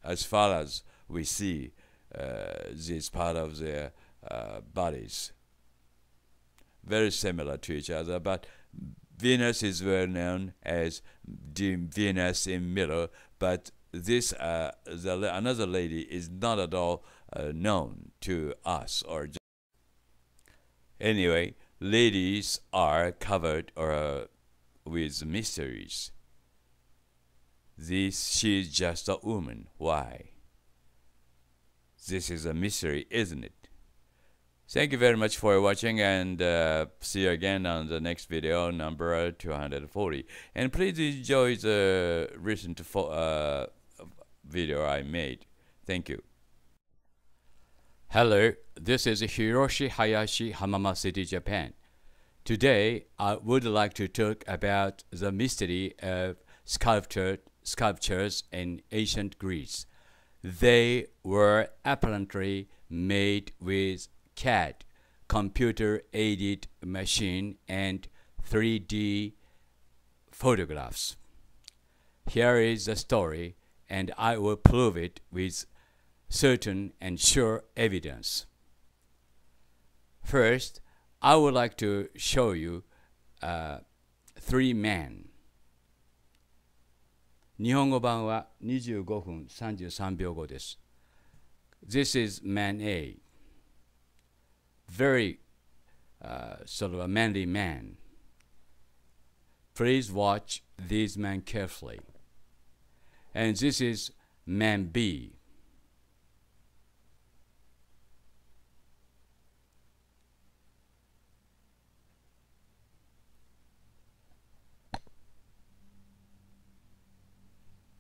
as far as we see uh, this part of their uh, bodies. Very similar to each other, but Venus is well known as Venus in Milo, but this uh, the, another lady is not at all uh, known to us or anyway ladies are covered or uh, with mysteries this she's just a woman why this is a mystery isn't it Thank you very much for watching and uh, see you again on the next video number 240. And please enjoy the recent uh, video I made. Thank you. Hello, this is Hiroshi Hayashi, Hamama City, Japan. Today, I would like to talk about the mystery of sculpture, sculptures in ancient Greece. They were apparently made with CAD, computer aided machine, and 3D photographs. Here is the story, and I will prove it with certain and sure evidence. First, I would like to show you uh, three men. 日本語版は25分33秒後です。This is man A very uh, sort of a manly man. Please watch these men carefully. And this is man B.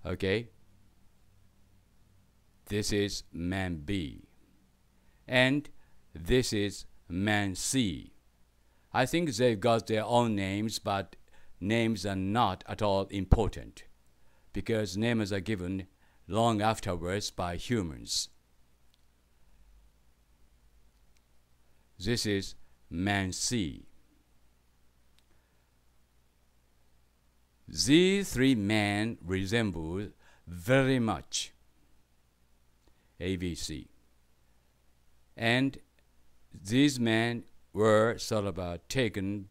Okay? This is man B. And this is Man C. I I think they've got their own names, but names are not at all important because names are given long afterwards by humans. This is Man C. These three men resemble very much ABC and these men were sort of uh, taken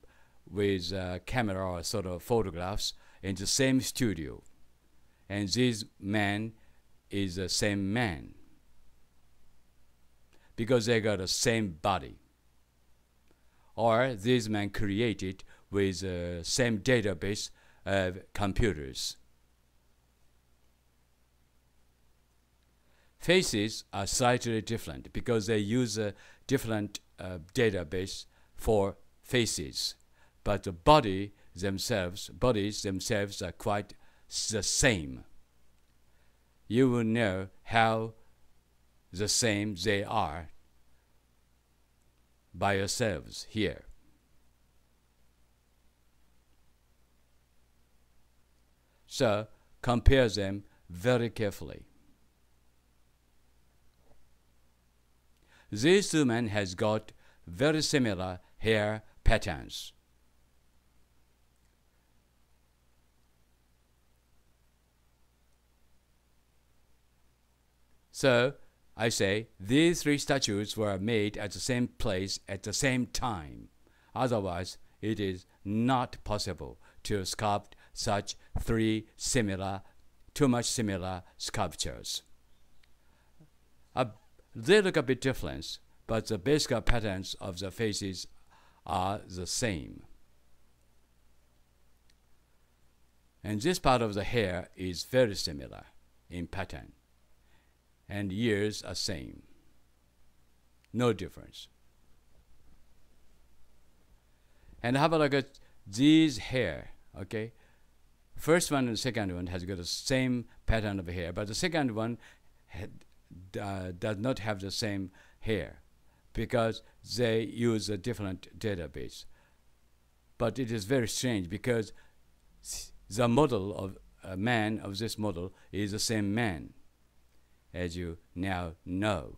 with a uh, camera or sort of photographs in the same studio. And this man is the same man because they got the same body. Or these men created with the uh, same database of computers. Faces are slightly different because they use uh, different uh, database for faces, but the body themselves, bodies themselves are quite the same. You will know how the same they are by yourselves here. So compare them very carefully. This woman has got very similar hair patterns. So, I say these three statues were made at the same place at the same time. Otherwise, it is not possible to sculpt such three similar, too much similar sculptures. They look a bit different, but the basic patterns of the faces are the same. And this part of the hair is very similar in pattern, and ears are same. No difference. And how about look these hair, okay? First one and second one has got the same pattern of hair, but the second one had, uh, does not have the same hair because they use a different database. But it is very strange because the model of a man of this model is the same man, as you now know.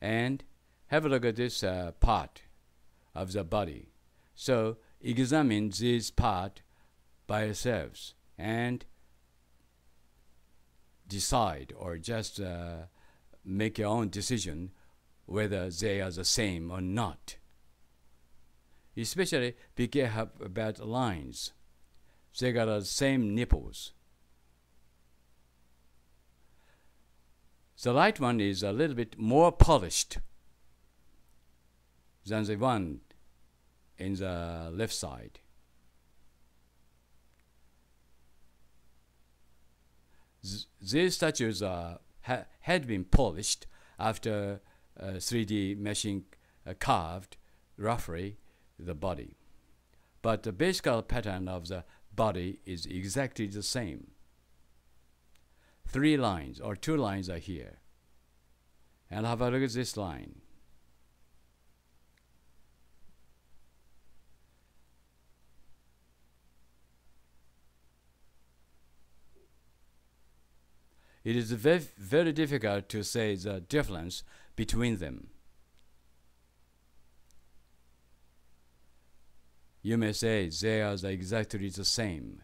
And have a look at this uh, part of the body. So examine this part by yourselves and decide or just uh, make your own decision whether they are the same or not. Especially PK have bad lines. They got the same nipples. The right one is a little bit more polished than the one in the left side. these statues are, ha had been polished after uh, 3D meshing uh, carved roughly the body. But the basic pattern of the body is exactly the same. Three lines or two lines are here. And have a look at this line. it is very, very difficult to say the difference between them. You may say they are exactly the same.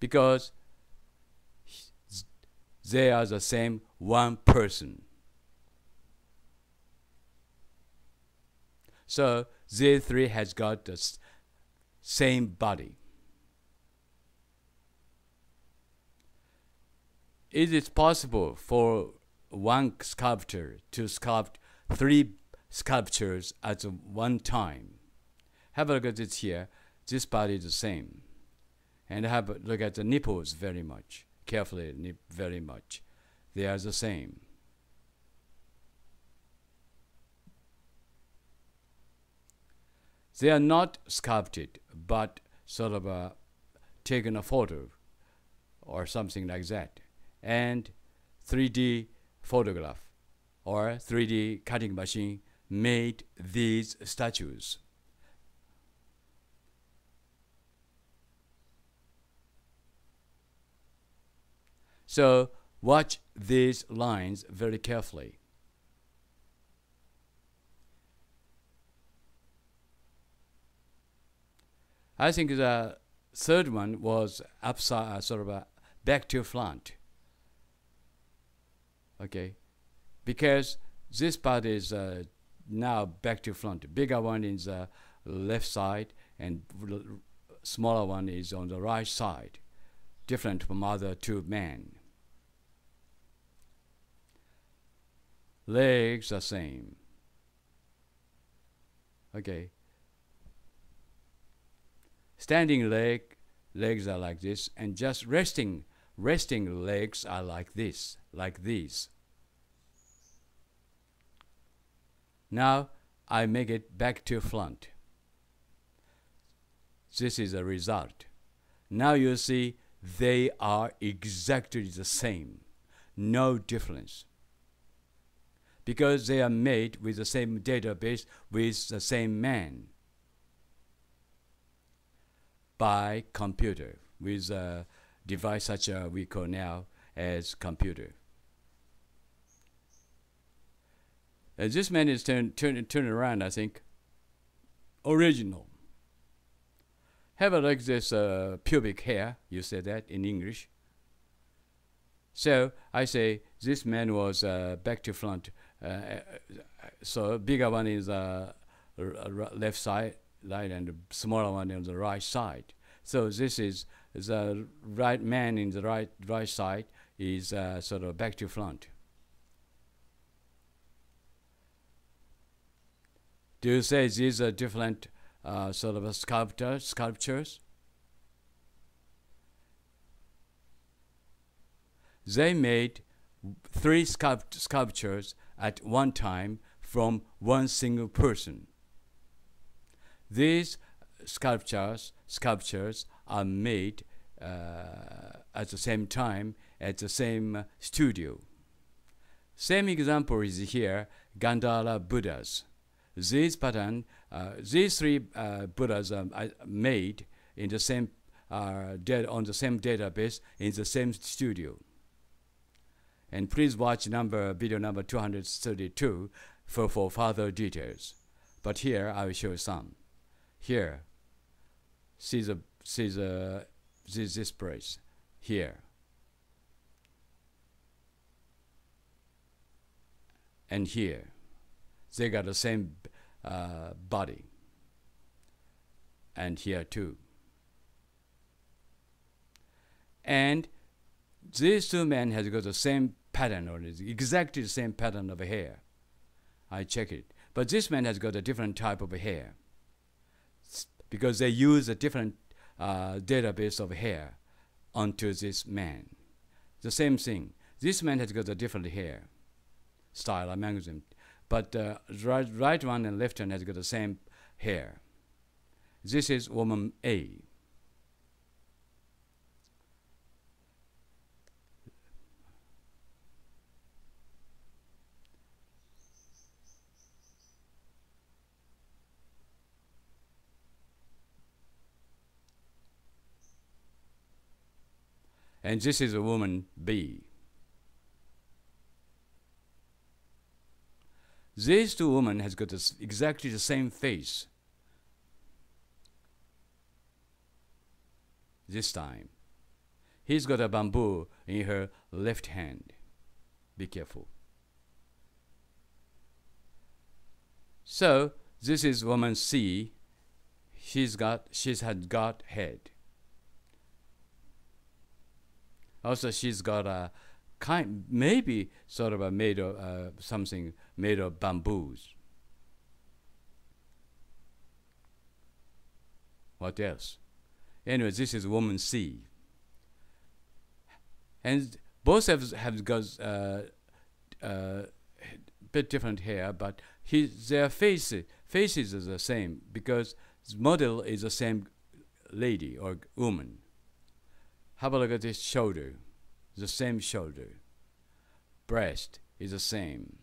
Because they are the same one person. So Z3 has got the same body. It is possible for one sculptor to sculpt three sculptures at one time. Have a look at it here. This body is the same. And have a look at the nipples very much, carefully, very much. They are the same. They are not sculpted but sort of uh, taken a photo or something like that. And 3D photograph or 3D cutting machine made these statues. So watch these lines very carefully. I think the third one was upside, uh, sort of a back to front. Okay, because this part is uh, now back to front. bigger one is the left side, and smaller one is on the right side, different from other two men. Legs are same. Okay. Standing leg, legs are like this, and just resting, resting legs are like this, like these. Now I make it back to front. This is a result. Now you see they are exactly the same, no difference. Because they are made with the same database with the same man by computer with a device such as we call now as computer. As uh, this man is turned turn, turn around, I think, original. Have a look this uh, pubic hair, you said that in English. So I say this man was uh, back to front. Uh, uh so bigger one is uh, left side, Light and the smaller one on the right side. So this is the right man in the right right side is uh, sort of back to front. Do you say these are different uh, sort of sculptor sculptures? They made three sculpt sculptures at one time from one single person. These sculptures sculptures are made uh, at the same time at the same studio. Same example is here Gandhara Buddhas. These pattern, uh, these three uh, Buddhas are made in the same on the same database in the same studio. And please watch number video number 232 for, for further details. But here I will show some here see the see the see this place here and here they got the same uh, body and here too and these two men has got the same pattern or exactly the same pattern of hair i check it but this man has got a different type of hair because they use a different uh, database of hair onto this man. The same thing. This man has got a different hair style among them, but uh, right, right one and left one has got the same hair. This is woman A. And this is a woman B. These two women has got this, exactly the same face. This time, he's got a bamboo in her left hand. Be careful. So this is woman C. She's got she's had got head. Also, she's got a kind, maybe sort of a made of uh, something made of bamboos. What else? Anyway, this is woman C. And both have have got uh, uh, bit different hair, but his their faces faces are the same because the model is the same lady or woman. Have a look at this shoulder. The same shoulder. Breast is the same.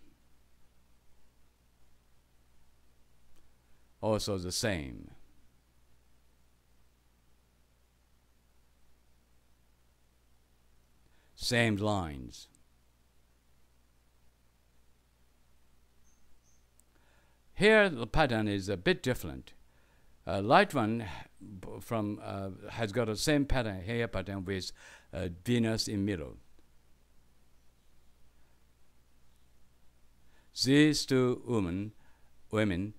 Also the same. Same lines. Here the pattern is a bit different. A light one from uh, has got the same pattern hair pattern with uh, Venus in middle. These two women, women,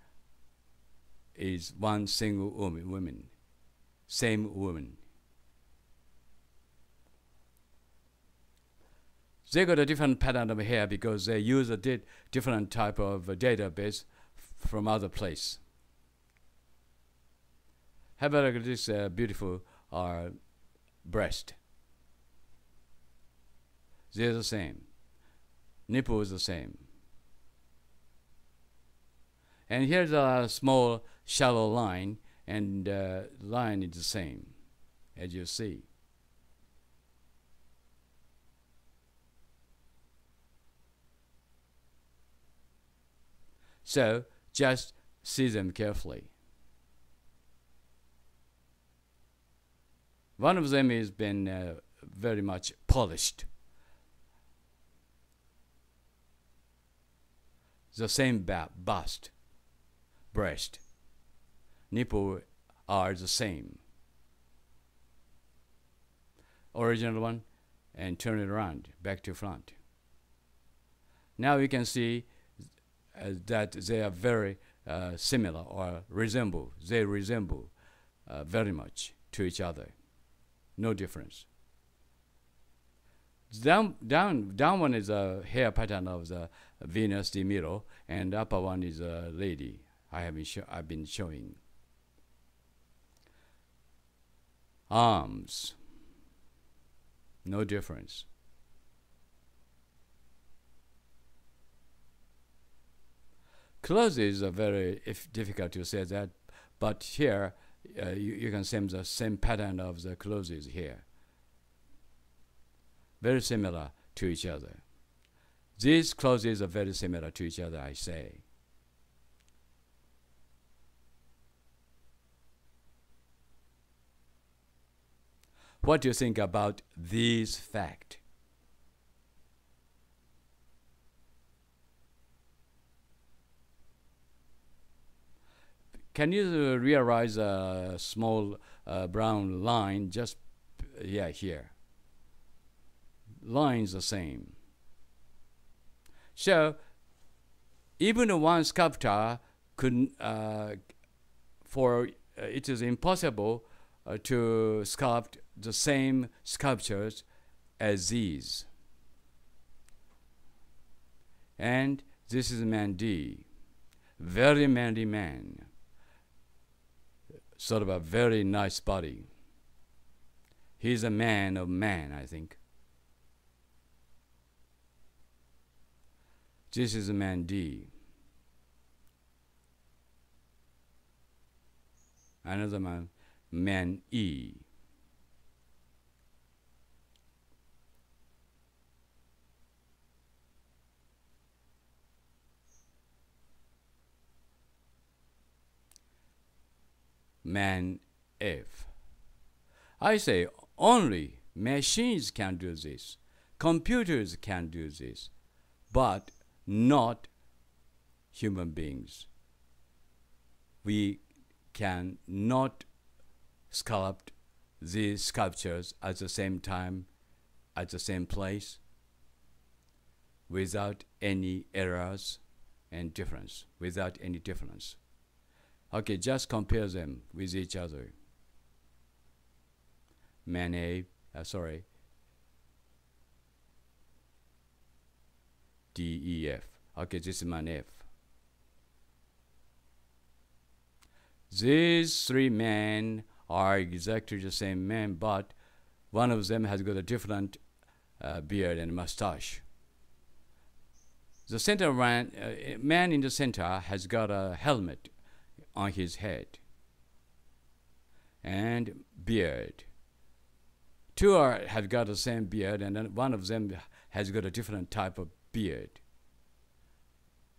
is one single woman, woman, same woman. They got a different pattern of hair because they use a di different type of uh, database from other place. How about this uh, beautiful uh, breast? They're the same. Nipple is the same. And here's a small shallow line, and uh, line is the same, as you see. So just see them carefully. One of them has been uh, very much polished. The same ba bust, breast, nipple are the same. Original one, and turn it around back to front. Now you can see uh, that they are very uh, similar or resemble, they resemble uh, very much to each other no difference. Down, down, down one is a hair pattern of the Venus de Milo, and upper one is a lady. I have been I've been showing. Arms, no difference. Clothes is a very difficult to say that, but here uh, you, you can see the same pattern of the clothes here. Very similar to each other. These clothes are very similar to each other, I say. What do you think about these facts? Can you uh, realize a small uh, brown line just yeah here? Lines the same. So even one sculptor could uh, for it is impossible to sculpt the same sculptures as these. And this is Mandy, very manly man sort of a very nice body. He's a man of man, I think. This is a man D. Another man, man E. man if I say only machines can do this, computers can do this, but not human beings. We can not sculpt these sculptures at the same time, at the same place, without any errors and difference, without any difference. Okay, just compare them with each other. Man A, uh, sorry, D, E, F. Okay, this is man F. These three men are exactly the same men, but one of them has got a different uh, beard and mustache. The center man, uh, man in the center has got a helmet on his head and beard. Two are, have got the same beard, and one of them has got a different type of beard.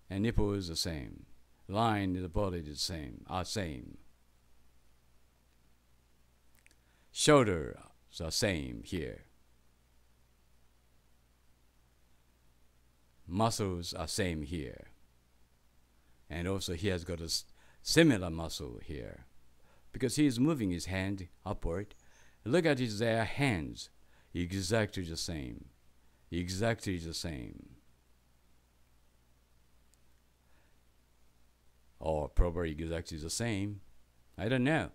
And nipple is the same. Line in the body is the same, are same. Shoulder is the same here. Muscles are same here. And also he has got a similar muscle here because he is moving his hand upward. Look at his their uh, hands, exactly the same, exactly the same. Or probably exactly the same. I don't know.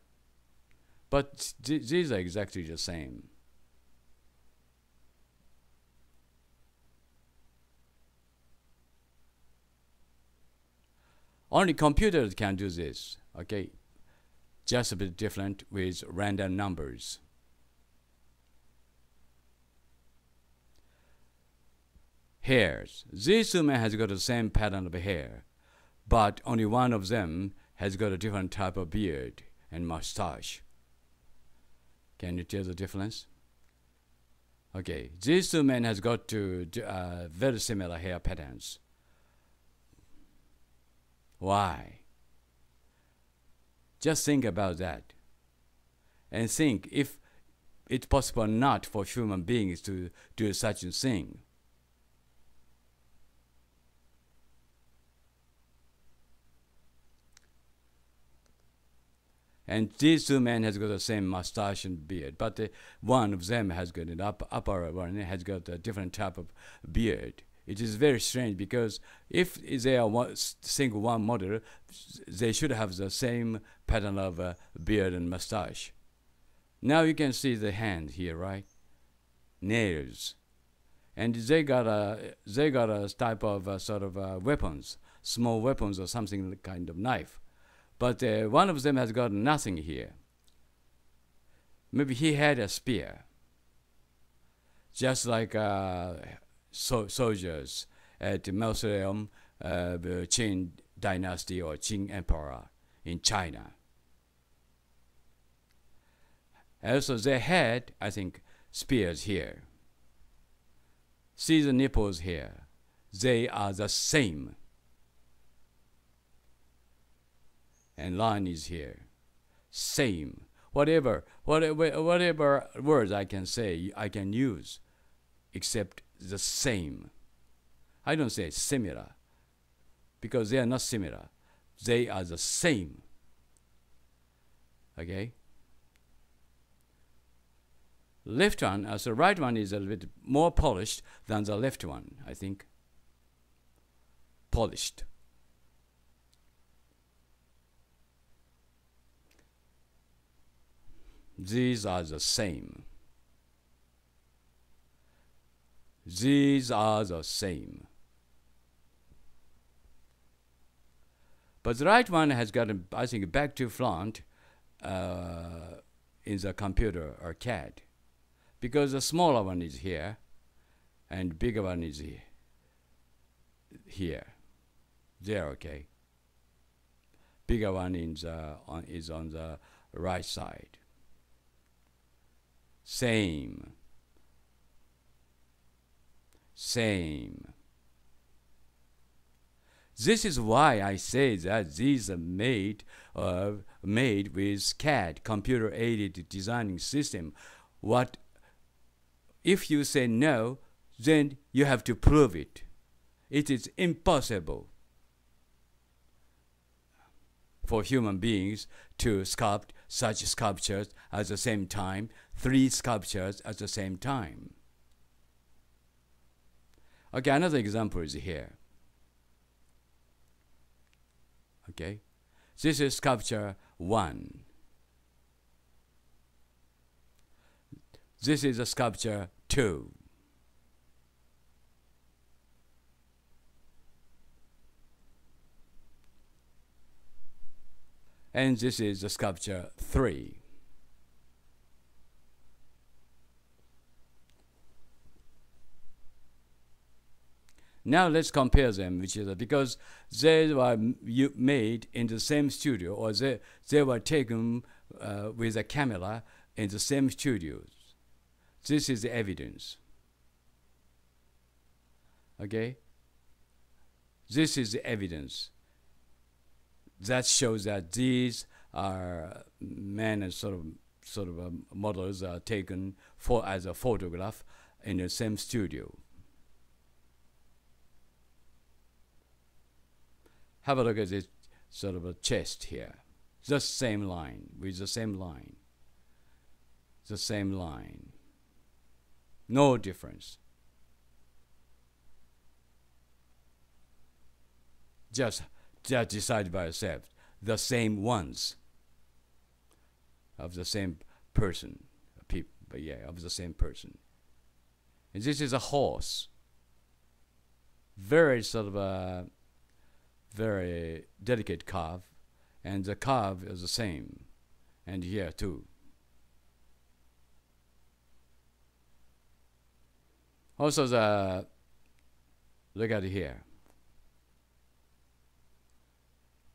But th these are exactly the same. Only computers can do this, okay? Just a bit different with random numbers. Hairs. This woman has got the same pattern of hair, but only one of them has got a different type of beard and mustache. Can you tell the difference? Okay, these two men has got two uh, very similar hair patterns. Why? Just think about that. And think if it's possible not for human beings to do such a thing. And these two men has got the same mustache and beard, but one of them has got an upper, upper one has got a different type of beard. It is very strange because if they are one, single one model, they should have the same pattern of uh, beard and mustache. Now you can see the hand here, right? Nails, and they got a they got a type of uh, sort of uh, weapons, small weapons or something like kind of knife, but uh, one of them has got nothing here. Maybe he had a spear, just like uh, so soldiers at uh, the mausoleum of uh, the Qing dynasty or Qing emperor in China. Also, they had, I think, spears here. See the nipples here. They are the same. And line is here. Same. Whatever, whatever, whatever words I can say, I can use, except the same. I don't say similar because they are not similar. They are the same. Okay? Left one, as uh, the right one is a little bit more polished than the left one, I think. Polished. These are the same. These are the same. But the right one has gotten, I think, back to front uh, in the computer or CAD. Because the smaller one is here and bigger one is here. Here. They're okay. Bigger one in the, on, uh, is on the right side. Same same. This is why I say that these are made, of uh, made with CAD, computer-aided designing system. What if you say no, then you have to prove it. It is impossible for human beings to sculpt such sculptures at the same time, three sculptures at the same time. Okay, another example is here. Okay, this is sculpture one. This is a sculpture two. And this is a sculpture three. Now let's compare them with each other because they were made in the same studio or they, they were taken uh, with a camera in the same studios. This is the evidence. Okay? This is the evidence that shows that these are men and sort of sort of uh, models are taken for as a photograph in the same studio. Have a look at this sort of a chest here. The same line, with the same line. The same line. No difference. Just, just decide by yourself. The same ones of the same person, people, but yeah, of the same person. And this is a horse. Very sort of a very delicate curve, and the curve is the same, and here too. Also the, look at here,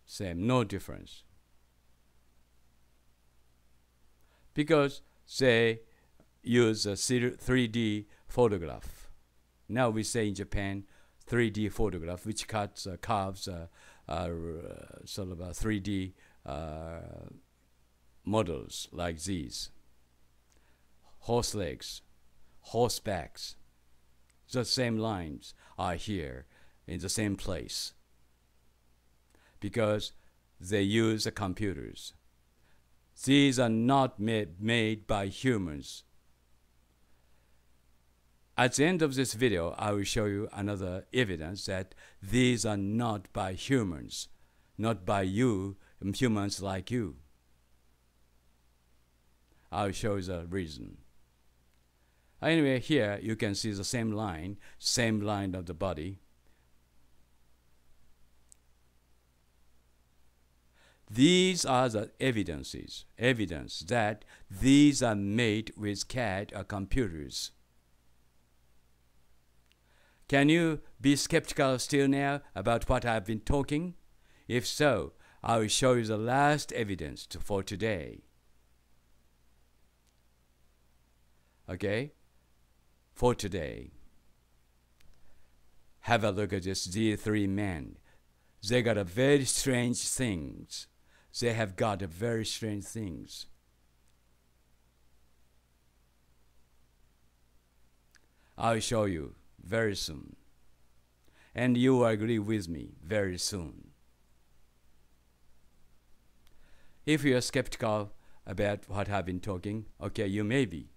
same, no difference. Because they use a 3D photograph. Now we say in Japan, 3D photograph, which cuts, uh, carves uh, uh, sort of 3D uh, uh, models like these horse legs, horse backs, The same lines are here in the same place because they use the computers. These are not made by humans at the end of this video, I will show you another evidence that these are not by humans, not by you, humans like you. I'll show the reason. Anyway, here you can see the same line, same line of the body. These are the evidences, evidence that these are made with CAD or uh, computers. Can you be skeptical still now about what I've been talking? If so, I will show you the last evidence for today. Okay? For today. Have a look at these three men. They got a very strange things. They have got a very strange things. I'll show you very soon. And you agree with me very soon. If you are skeptical about what I've been talking, okay, you may be.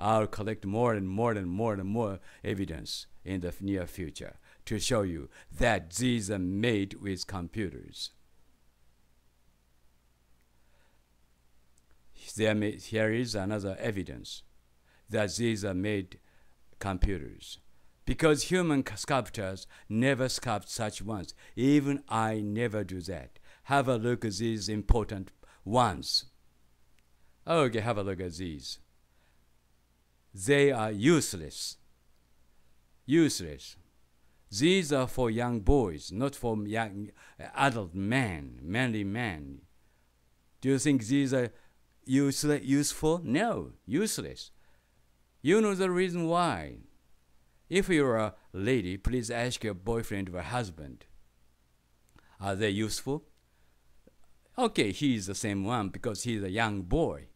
I'll collect more and more and more and more evidence in the near future to show you that these are made with computers. There may, here is another evidence that these are made computers because human sculptors never sculpt such ones. Even I never do that. Have a look at these important ones. Okay, have a look at these. They are useless. Useless. These are for young boys, not for young uh, adult men, manly men. Do you think these are useless, useful? No, useless. You know the reason why. If you're a lady, please ask your boyfriend or husband. Are they useful? Okay, he is the same one because he's a young boy.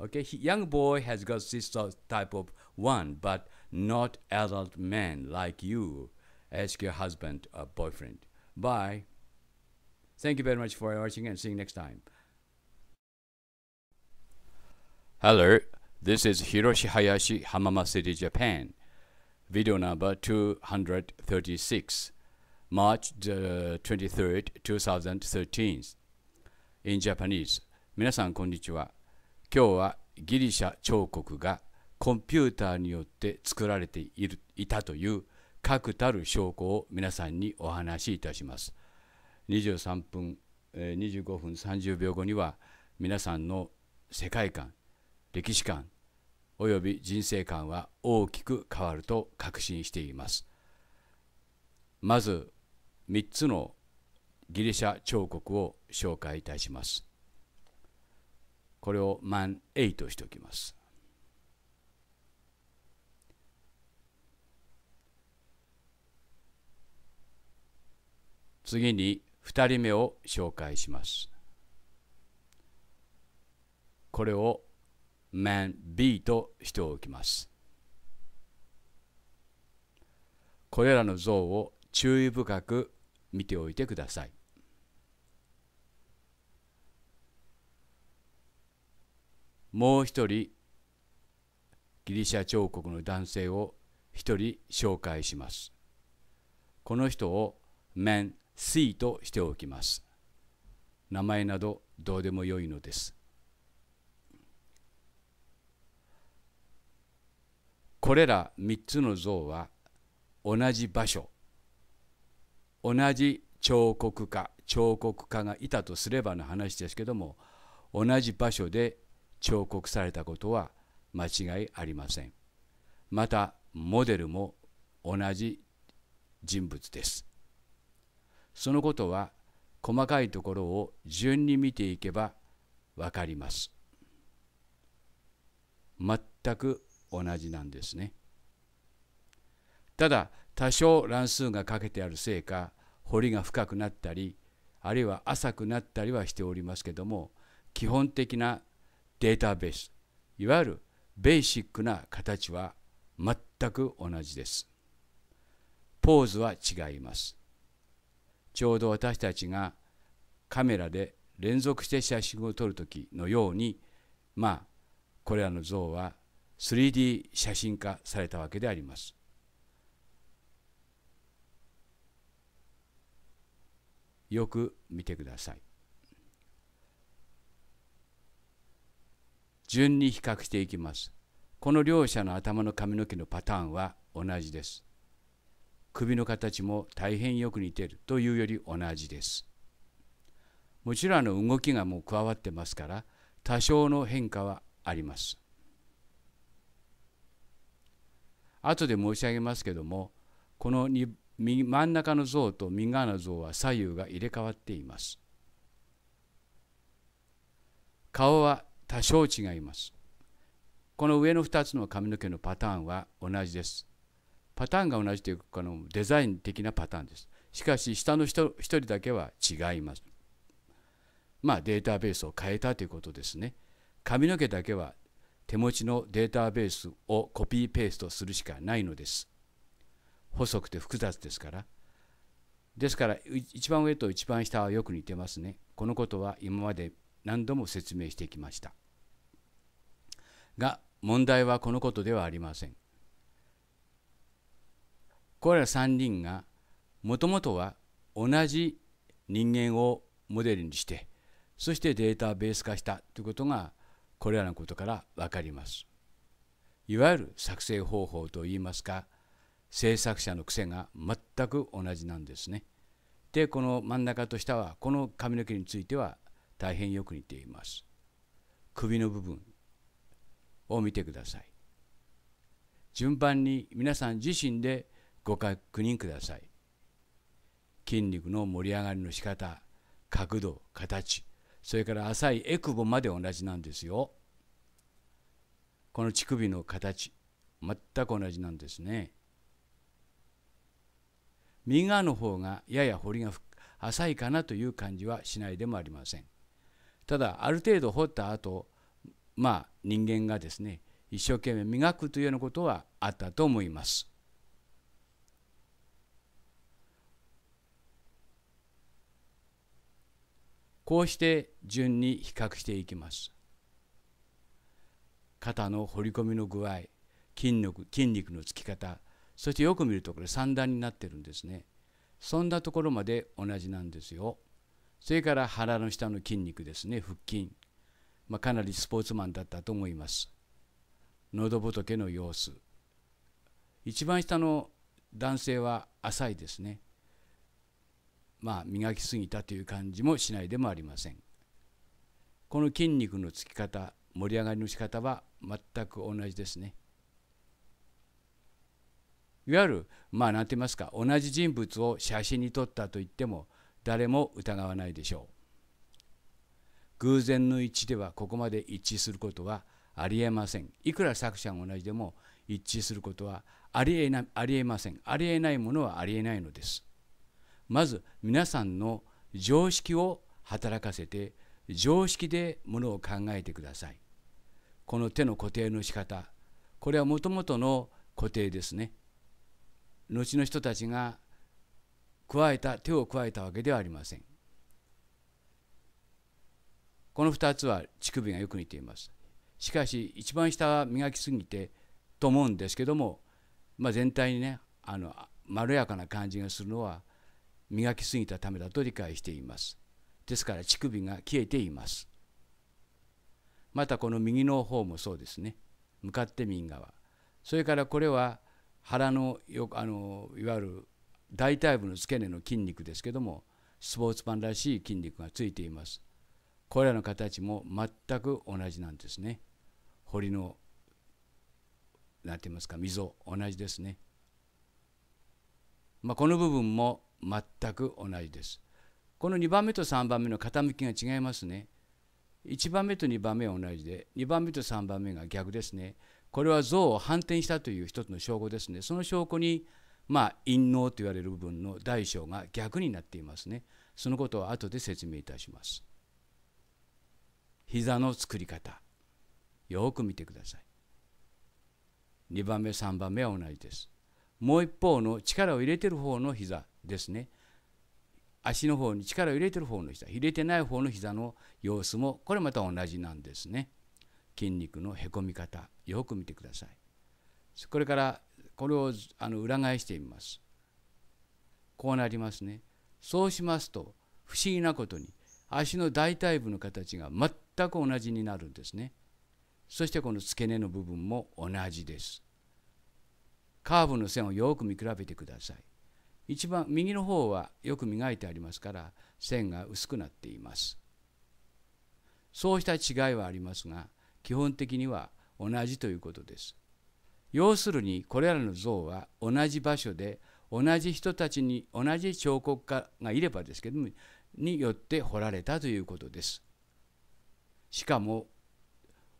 Okay, he, young boy has got this type of one, but not adult man like you. Ask your husband or boyfriend. Bye. Thank you very much for watching and see you next time. Hello, this is Hiroshi Hayashi, Hamama City, Japan. video number 236, March the 23rd, 2013 in Japanese 皆さんこんにちは今日はギリシャ彫刻がコンピューターによって作られているいたという確たる証拠を皆さんにお話しいたします23分25分30秒後には皆さんの世界観歴史観及び人生観は大きく変わると確信していますまず3つのギリシャ彫刻を紹介いたしますこれをマンイ」としておきます次に2人目を紹介しますこれを man B としておきます。これらの像を注意深く見ておいてください。もう一人ギリシャ彫刻の男性を一人紹介します。この人を Man C としておきます。名前などどうでもよいのです。これら3つの像は同じ場所同じ彫刻家彫刻家がいたとすればの話ですけども同じ場所で彫刻されたことは間違いありませんまたモデルも同じ人物ですそのことは細かいところを順に見ていけば分かります全く同じなんですね。ただ多少乱数がかけてあるせいか彫りが深くなったりあるいは浅くなったりはしておりますけども基本的なデータベースいわゆるベーシックな形は全く同じです。ポーズは違います。ちょうど私たちがカメラで連続して写真を撮る時のようにまあこれらの像は 3D 写真化されたわけであります。よく見てください。順に比較していきます。この両者の頭の髪の毛のパターンは同じです。首の形も大変よく似てるというより同じです。もちろんの動きがもう加わってますから多少の変化はあります。後で申し上げますけどもこの真ん中の像と右側の像は左右が入れ替わっています顔は多少違いますこの上の2つの髪の毛のパターンは同じですパターンが同じというかのデザイン的なパターンですしかし下の人1人だけは違いますまあデータベースを変えたということですね髪の毛だけは手持ちのデータベースをコピーペーストするしかないのです。細くて複雑ですから。ですから一番上と一番下はよく似てますね。このことは今まで何度も説明してきました。が問題はこのことではありません。これら3人がもともとは同じ人間をモデルにしてそしてデータベース化したということがこれらのことから分かりますいわゆる作成方法といいますか制作者の癖が全く同じなんですねでこの真ん中と下はこの髪の毛については大変よく似ています首の部分を見てください順番に皆さん自身でご確認ください筋肉の盛り上がりの仕方角度形それから浅いエクボまで同じなんですよこの乳首の形全く同じなんですね右側の方がやや彫りが浅いかなという感じはしないでもありませんただある程度掘った後まあ人間がですね一生懸命磨くというようなことはあったと思いますこうして順に比較していきます肩の掘り込みの具合筋力筋肉のつき方そしてよく見るとこれ3段になってるんですねそんなところまで同じなんですよそれから腹の下の筋肉ですね腹筋、まあ、かなりスポーツマンだったと思います喉仏の様子一番下の男性は浅いですねまあ、磨きすぎたという感じもしないでもありませんこの筋肉のつき方盛り上がりの仕方は全く同じですねいわゆるまあ何て言いますか同じ人物を写真に撮ったと言っても誰も疑わないでしょう偶然の一致ではここまで一致することはありえませんいくら作者が同じでも一致することはありえなありえませんありえないものはありえないのですまず皆さんの常識を働かせて常識でものを考えてくださいこの手の固定の仕方これはもともとの固定ですね後の人たちが加えた手を加えたわけではありませんこの2つは乳首がよく似ていますしかし一番下は磨きすぎてと思うんですけども、まあ、全体にねあのまろやかな感じがするのは磨きすぎたためだと理解しています。ですから乳首が消えています。またこの右の方もそうですね。向かって右側。それからこれは腹のよあのいわゆる大腿部の付け根の筋肉ですけどもスポーツマンらしい筋肉がついています。これらの形も全く同じなんですね。堀のなんて言いますか溝同じですね。まあ、この部分も全く同じです。この2番目と3番目の傾きが違いますね。1番目と2番目は同じで2番目と3番目が逆ですね。これは像を反転したという一つの証拠ですね。その証拠にまあ陰謀と言われる部分の大小が逆になっていますね。そのことを後で説明いたします。膝の作り方よく見てください。2番目3番目は同じです。もう一方の力を入れてる方の膝ですね足の方に力を入れてる方の膝入れてない方の膝の様子もこれまた同じなんですね筋肉のへこみ方よく見てくださいこれからこれをあの裏返してみますこうなりますねそうしますと不思議なことに足の大腿部の形が全く同じになるんですねそしてこの付け根の部分も同じですカーブの線をよく見比べてください一番右の方はよく磨いてありますから線が薄くなっていますそうした違いはありますが基本的には同じということです要するにこれらの像は同じ場所で同じ人たちに同じ彫刻家がいればですけどもによって彫られたということですしかも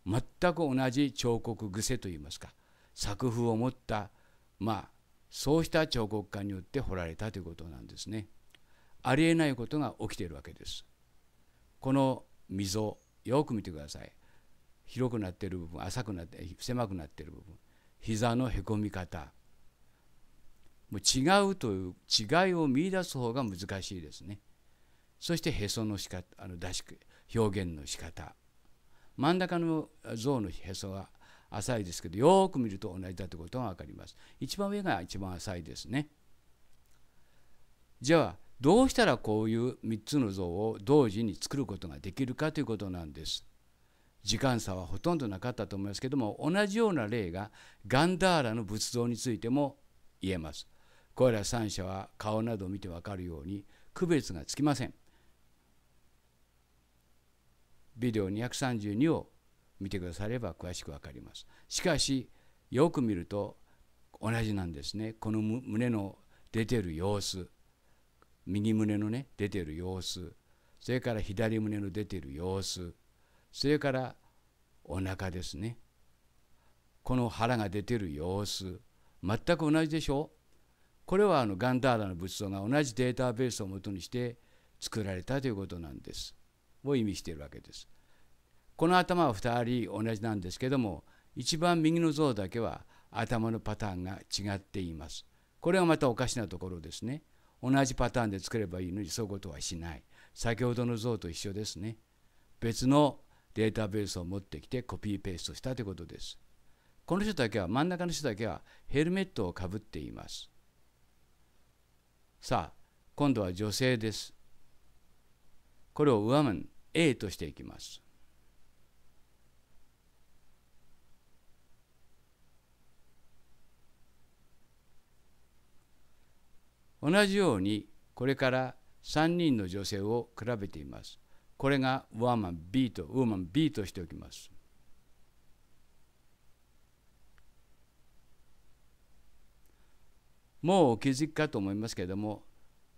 全く同じ彫刻癖といいますか作風を持ったまあそうした彫刻家によって彫られたということなんですね。ありえないことが起きているわけです。この溝よく見てください。広くなっている部分浅くなって狭くなっている部分膝のへこみ方もう違うという違いを見出す方が難しいですね。そしてへそのしかあの出し表現の仕方真ん中の像のへそは浅いですけどよく見ると同じだということが分かります一番上が一番浅いですねじゃあどうしたらこういう3つの像を同時に作ることができるかということなんです時間差はほとんどなかったと思いますけども同じような例がガンダーラの仏像についても言えますこれら3者は顔などを見て分かるように区別がつきませんビデオ232を見てくだされば詳しく分かります。しかしよく見ると同じなんですねこの胸の出てる様子右胸のね出てる様子それから左胸の出てる様子それからお腹ですねこの腹が出てる様子全く同じでしょこれはあのガンダーラの仏像が同じデータベースをもとにして作られたということなんですを意味しているわけです。この頭は2人同じなんですけども一番右の像だけは頭のパターンが違っています。これはまたおかしなところですね。同じパターンで作ればいいのにそういうことはしない。先ほどの像と一緒ですね。別のデータベースを持ってきてコピーペーストしたということです。この人だけは真ん中の人だけはヘルメットをかぶっています。さあ今度は女性です。これを上面 A としていきます。同じようにこれから3人の女性を比べています。これがワーマン B とウーマン B としておきます。もうお気づきかと思いますけれども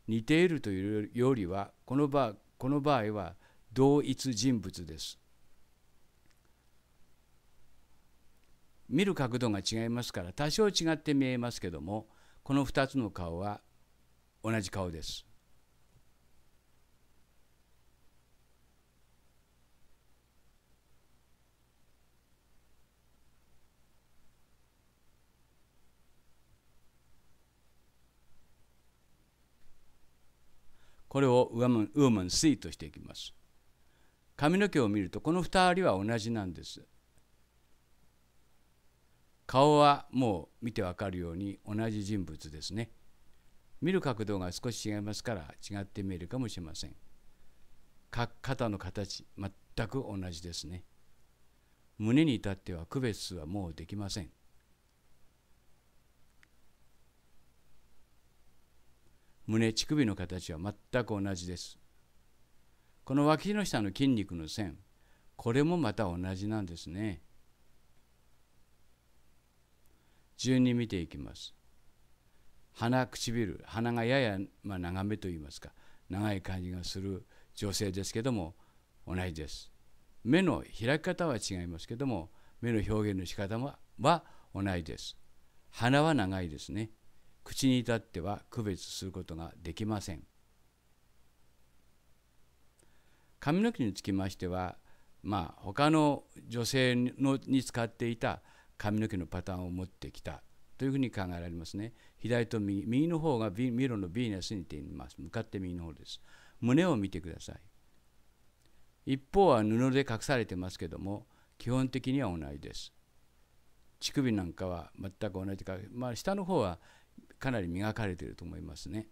似ているというよりはこの場この場合は同一人物です。見る角度が違いますから多少違って見えますけどもこの2つの顔は同じ顔です。これをウーマン・ウーマン・スイートしていきます。髪の毛を見るとこの2人は同じなんです。顔はもう見てわかるように同じ人物ですね。見る角度が少し違いますから違って見えるかもしれません。肩の形、全く同じですね。胸に至っては区別はもうできません。胸、乳首の形は全く同じです。この脇の下の筋肉の線、これもまた同じなんですね。順に見ていきます。鼻唇鼻がやや、まあ、長めといいますか長い感じがする女性ですけども同じです目の開き方は違いますけども目の表現の仕方はは同じです鼻は長いですね口に至っては区別することができません髪の毛につきましてはまあ他の女性のに使っていた髪の毛のパターンを持ってきたというふうに考えられますね。左と右、右の方がミロのヴィーナスにています。向かって右の方です。胸を見てください。一方は布で隠されてますけども、基本的には同じです。乳首なんかは全く同じか、まあ、下の方はかなり磨かれていると思いますね。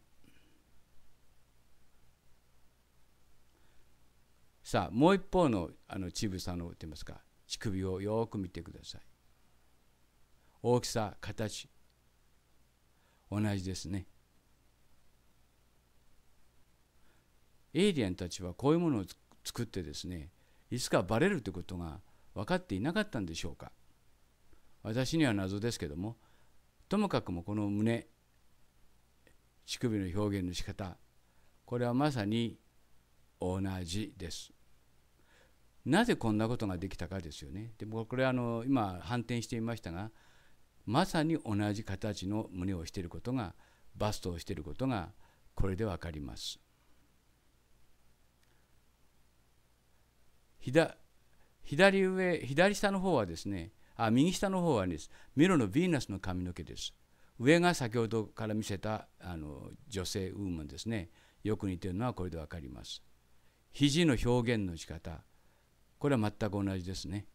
さあもう一方のあの乳房のといいますか乳首をよく見てください。大きさ形同じですねエイリアンたちはこういうものを作ってですねいつかバレるということが分かっていなかったんでしょうか私には謎ですけどもともかくもこの胸乳首の表現の仕方これはまさに同じです。なぜこんなことができたかですよね。でもこれあの今反転していましたがまさに同じ形の胸をしていることがバストをしていることがこれで分かります。左上左下の方はですねあ右下の方はですミロのヴィーナスの髪の毛です。上が先ほどから見せたあの女性ウーマンですねよく似てるのはこれで分かります。肘の表現の仕方これは全く同じですね。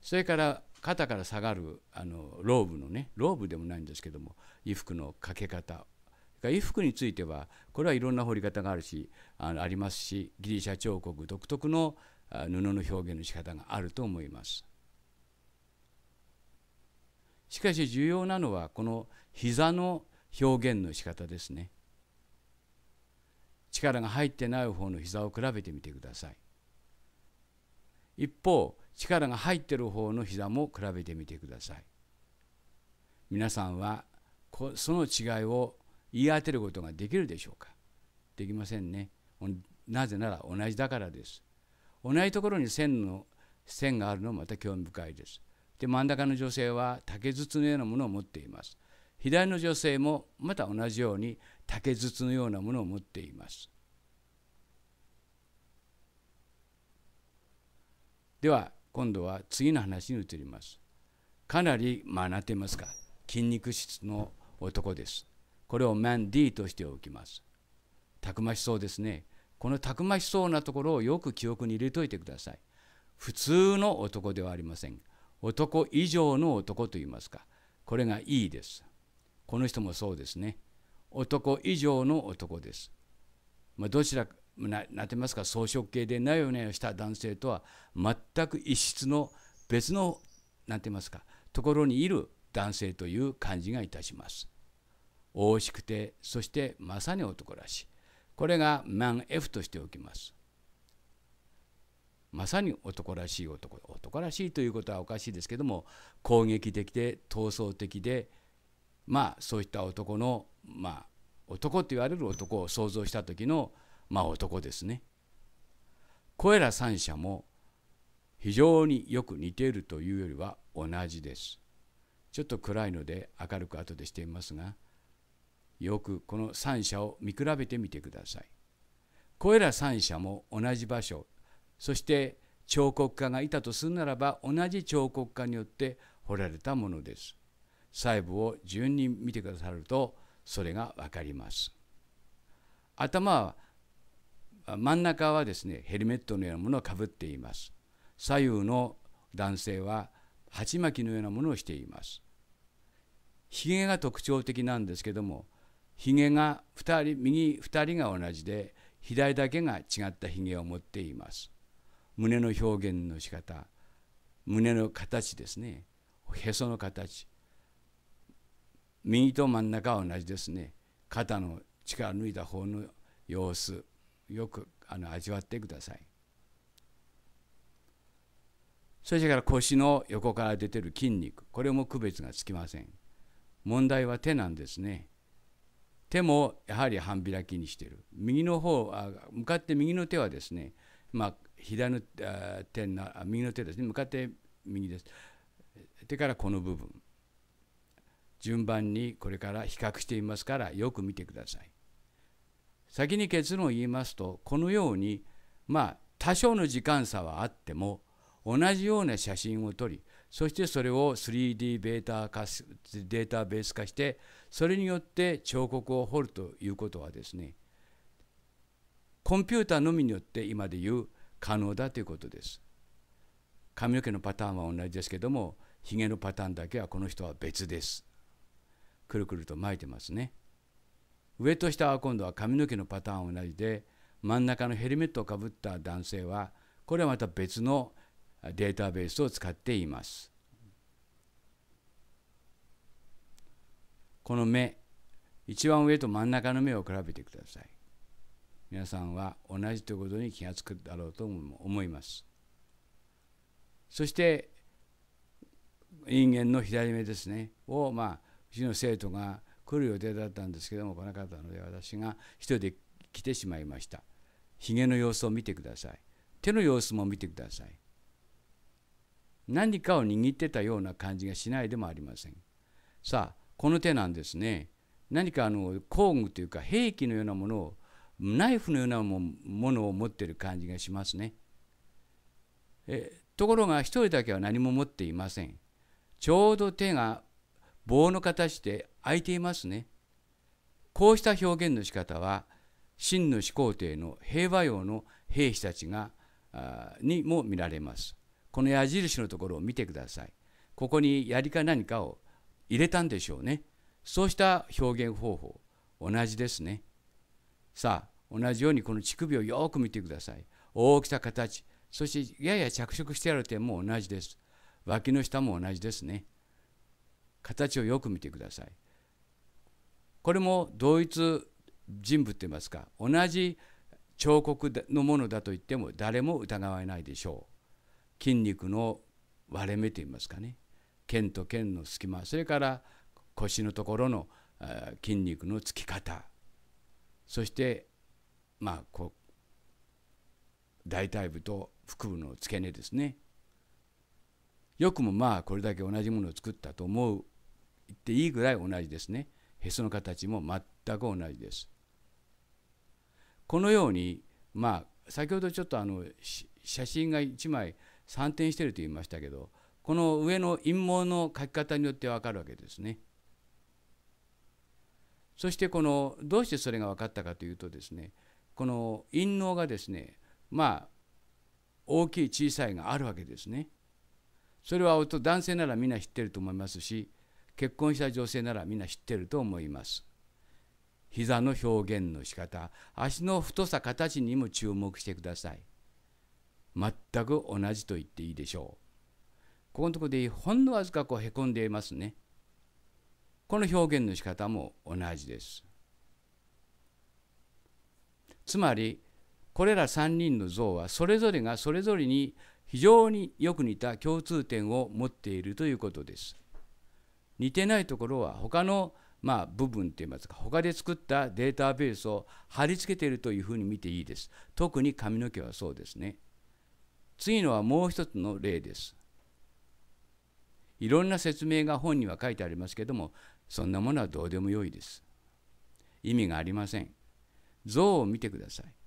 それから肩から下がるあのローブのねローブでもないんですけども衣服のかけ方衣服についてはこれはいろんな彫り方があるしあのありますしギリシャ彫刻独特の布の表現の仕方があると思います。しかし重要なのはこの膝の表現の仕方ですね。力が入ってない方の膝を比べてみてください。一方力が入ってる方の膝も比べてみてください皆さんはその違いを言い当てることができるでしょうかできませんねなぜなら同じだからです同じところに線の線があるのもまた興味深いですで真ん中の女性は竹筒のようなものを持っています左の女性もまた同じように竹筒のようなものを持っていますでは今度は次の話に移りますかなりまあなてますか筋肉質の男ですこれをマン n D としておきますたくましそうですねこのたくましそうなところをよく記憶に入れといてください普通の男ではありません男以上の男といいますかこれが E ですこの人もそうですね男以上の男です、まあ、どちらななてますか草食系でないよなした男性とは全く異質の別の何て言いますかところにいる男性という感じがいたします。大しくてそしてまさに男らしいこれがマン F としておきます。まさに男らしい男男らしいということはおかしいですけども攻撃的で闘争的でまあそういった男のまあ男と言われる男を想像した時のまあ男ですねこれら三者も非常によく似ているというよりは同じですちょっと暗いので明るく後でしてみますがよくこの三者を見比べてみてくださいこれら三者も同じ場所そして彫刻家がいたとするならば同じ彫刻家によって彫られたものです細部を順に見てくださるとそれが分かります頭は真ん中はですねヘルメットのようなものをかぶっています左右の男性は鉢巻きのようなものをしていますひげが特徴的なんですけどもひげが2人右2人が同じで左だけが違ったひげを持っています胸の表現の仕方胸の形ですねへその形右と真ん中は同じですね肩の力抜いた方の様子よくあの味わってくださいそれから腰の横から出てる筋肉これも区別がつきません問題は手なんですね手もやはり半開きにしている右の方向かって右の手はですねまあ左の手な右の手ですね向かって右です手からこの部分順番にこれから比較していますからよく見てください先に結論を言いますとこのようにまあ多少の時間差はあっても同じような写真を撮りそしてそれを 3D ベータ化データベース化してそれによって彫刻を彫るということはですねコンピューターのみによって今で言う可能だということです。髪の毛のパターンは同じですけどもひげのパターンだけはこの人は別です。くるくると巻いてますね。上と下は今度は髪の毛のパターン同じで真ん中のヘルメットをかぶった男性はこれはまた別のデータベースを使っています。この目一番上と真ん中の目を比べてください。皆さんは同じということに気が付くだろうと思います。そして人間の左目ですねをまあうちの生徒が来る予定だったんですけども来なかったので私が一人で来てしまいましたひげの様子を見てください手の様子も見てください何かを握ってたような感じがしないでもありませんさあこの手なんですね何かあの工具というか兵器のようなものをナイフのようなものを持ってる感じがしますねえところが一人だけは何も持っていませんちょうど手が棒の形で開いていますね。こうした表現の仕方は真の始皇帝の平和用の兵士たちがあにも見られます。この矢印のところを見てください。ここに槍か何かを入れたんでしょうね。そうした表現方法同じですね。さあ同じようにこの乳首をよく見てください。大きさ形そしてやや着色してある点も同じです。脇の下も同じですね。形をよく見てください。これも同一人物といいますか同じ彫刻のものだと言っても誰も疑わないでしょう。筋肉の割れ目といいますかね腱と腱の隙間それから腰のところの筋肉のつき方そしてまあこう大腿部と腹部の付け根ですねよくもまあこれだけ同じものを作ったと思う言っていいぐらい同じですねへその形も全く同じですこのようにまあ先ほどちょっとあの写真が1枚3点してると言いましたけどこの上の陰謀の書き方によってわかるわけですねそしてこのどうしてそれが分かったかというとですねこの陰謀がですねまあ大きい小さいがあるわけですね。それは男性ならみんな知ってると思いますし結婚した女性ならみんな知ってると思います膝の表現の仕方足の太さ形にも注目してください全く同じと言っていいでしょうここのとこでほんのわずかこうへこんでいますねこの表現の仕方も同じですつまりこれら3人の像はそれぞれがそれぞれに非常によく似た共通点を持っているということです似てないところは他のまあ、部分といいますか他で作ったデータベースを貼り付けているというふうに見ていいです特に髪の毛はそうですね次のはもう一つの例ですいろんな説明が本には書いてありますけどもそんなものはどうでもよいです意味がありません像を見てください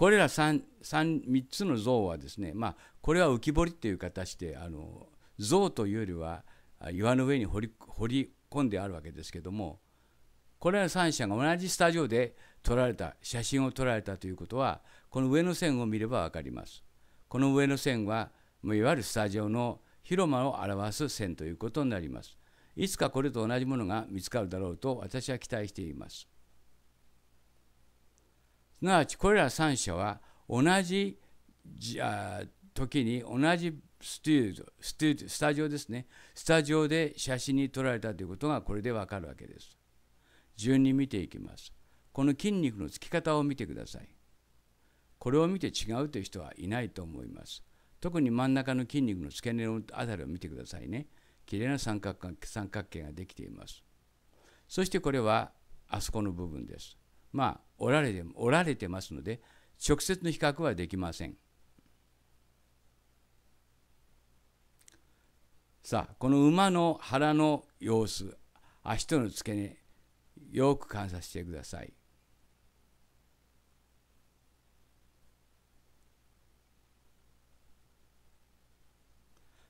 これら 3, 3, 3つの像はですね、まあ、これは浮き彫りっていう形であの像というよりは岩の上に掘り掘り込んであるわけですけどもこれら3社が同じスタジオで撮られた写真を撮られたということはこの上の線を見れば分かります。この上の線はもういわゆるスタジオの広間を表す線ということになります。いつかこれと同じものが見つかるだろうと私は期待しています。すなわちこれら3者は同じ時に同じスタジオですねスタジオで写真に撮られたということがこれでわかるわけです順に見ていきますこの筋肉のつき方を見てくださいこれを見て違うという人はいないと思います特に真ん中の筋肉の付け根のあたりを見てくださいね綺麗な三角三角形ができていますそしてこれはあそこの部分ですまあ、おられておられてますので直接の比較はできません。さあこの馬の腹の様子足との付け根よく観察してください。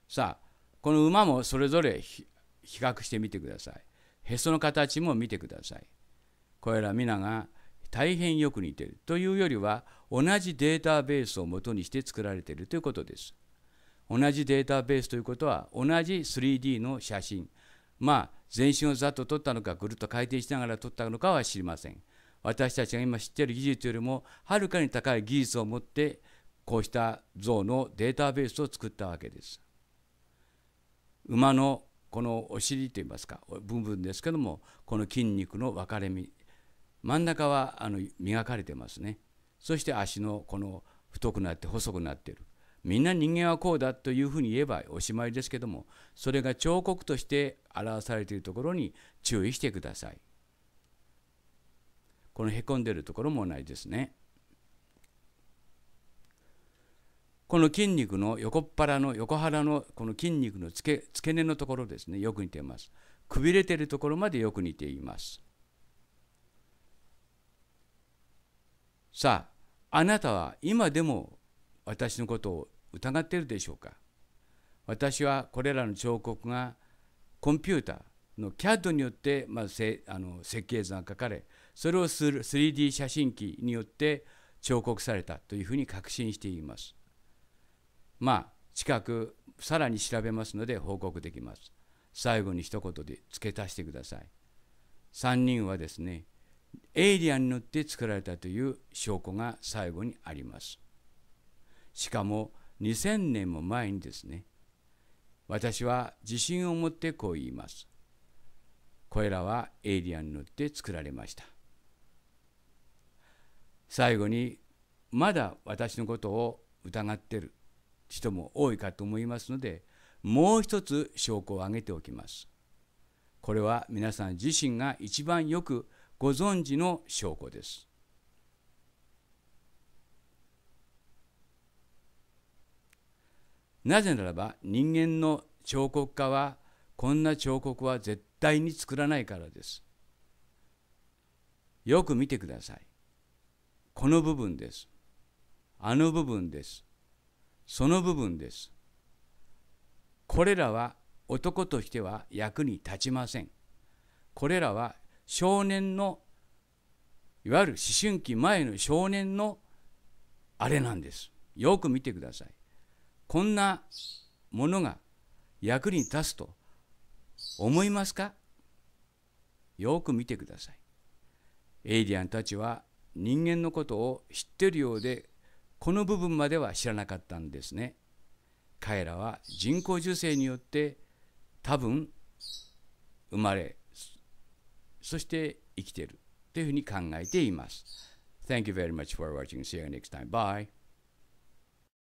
さあこの馬もそれぞれ比較してみてください。へその形も見てください。これら皆が大変よく似ているというよりは同じデータベースをもとにして作られているということです。同じデータベースということは同じ 3D の写真まあ全身をざっと撮ったのかぐるっと回転しながら撮ったのかは知りません。私たちが今知っている技術よりもはるかに高い技術を持ってこうした像のデータベースを作ったわけです。馬のこのお尻といいますか部分ですけどもこの筋肉の分かれ目真ん中はあの磨かれてますねそして足のこの太くなって細くなってるみんな人間はこうだというふうに言えばおしまいですけどもそれが彫刻として表されているところに注意してくださいこのへこんでるところも同じですねこの筋肉の横っ腹の横腹のこの筋肉の付け付け根のところですねよく似ていますくびれてるところまでよく似ていますさああなたは今でも私のことを疑っているでしょうか私はこれらの彫刻がコンピューターの CAD によって、まずせあの設計図が書かれそれをする 3D 写真機によって彫刻されたというふうに確信しています。まあ近くさらに調べますので報告できます。最後に一言で付け足してください。3人はですねエイリアンによって作られたという証拠が最後にあります。しかも2000年も前にですね私は自信を持ってこう言います。これらはエイリアンによって作られました。最後にまだ私のことを疑ってる人も多いかと思いますのでもう一つ証拠を挙げておきます。これは皆さん自身が一番よくご存知の証拠です。なぜならば人間の彫刻家はこんな彫刻は絶対に作らないからです。よく見てください。この部分です。あの部分です。その部分です。これらは男としては役に立ちません。これらは少年のいわゆる思春期前の少年のあれなんですよく見てくださいこんなものが役に立つと思いますかよく見てくださいエイリアンたちは人間のことを知ってるようでこの部分までは知らなかったんですね彼らは人工授精によって多分生まれそして生きているというふうに考えています。Thank you very much for watching. See you next time. Bye.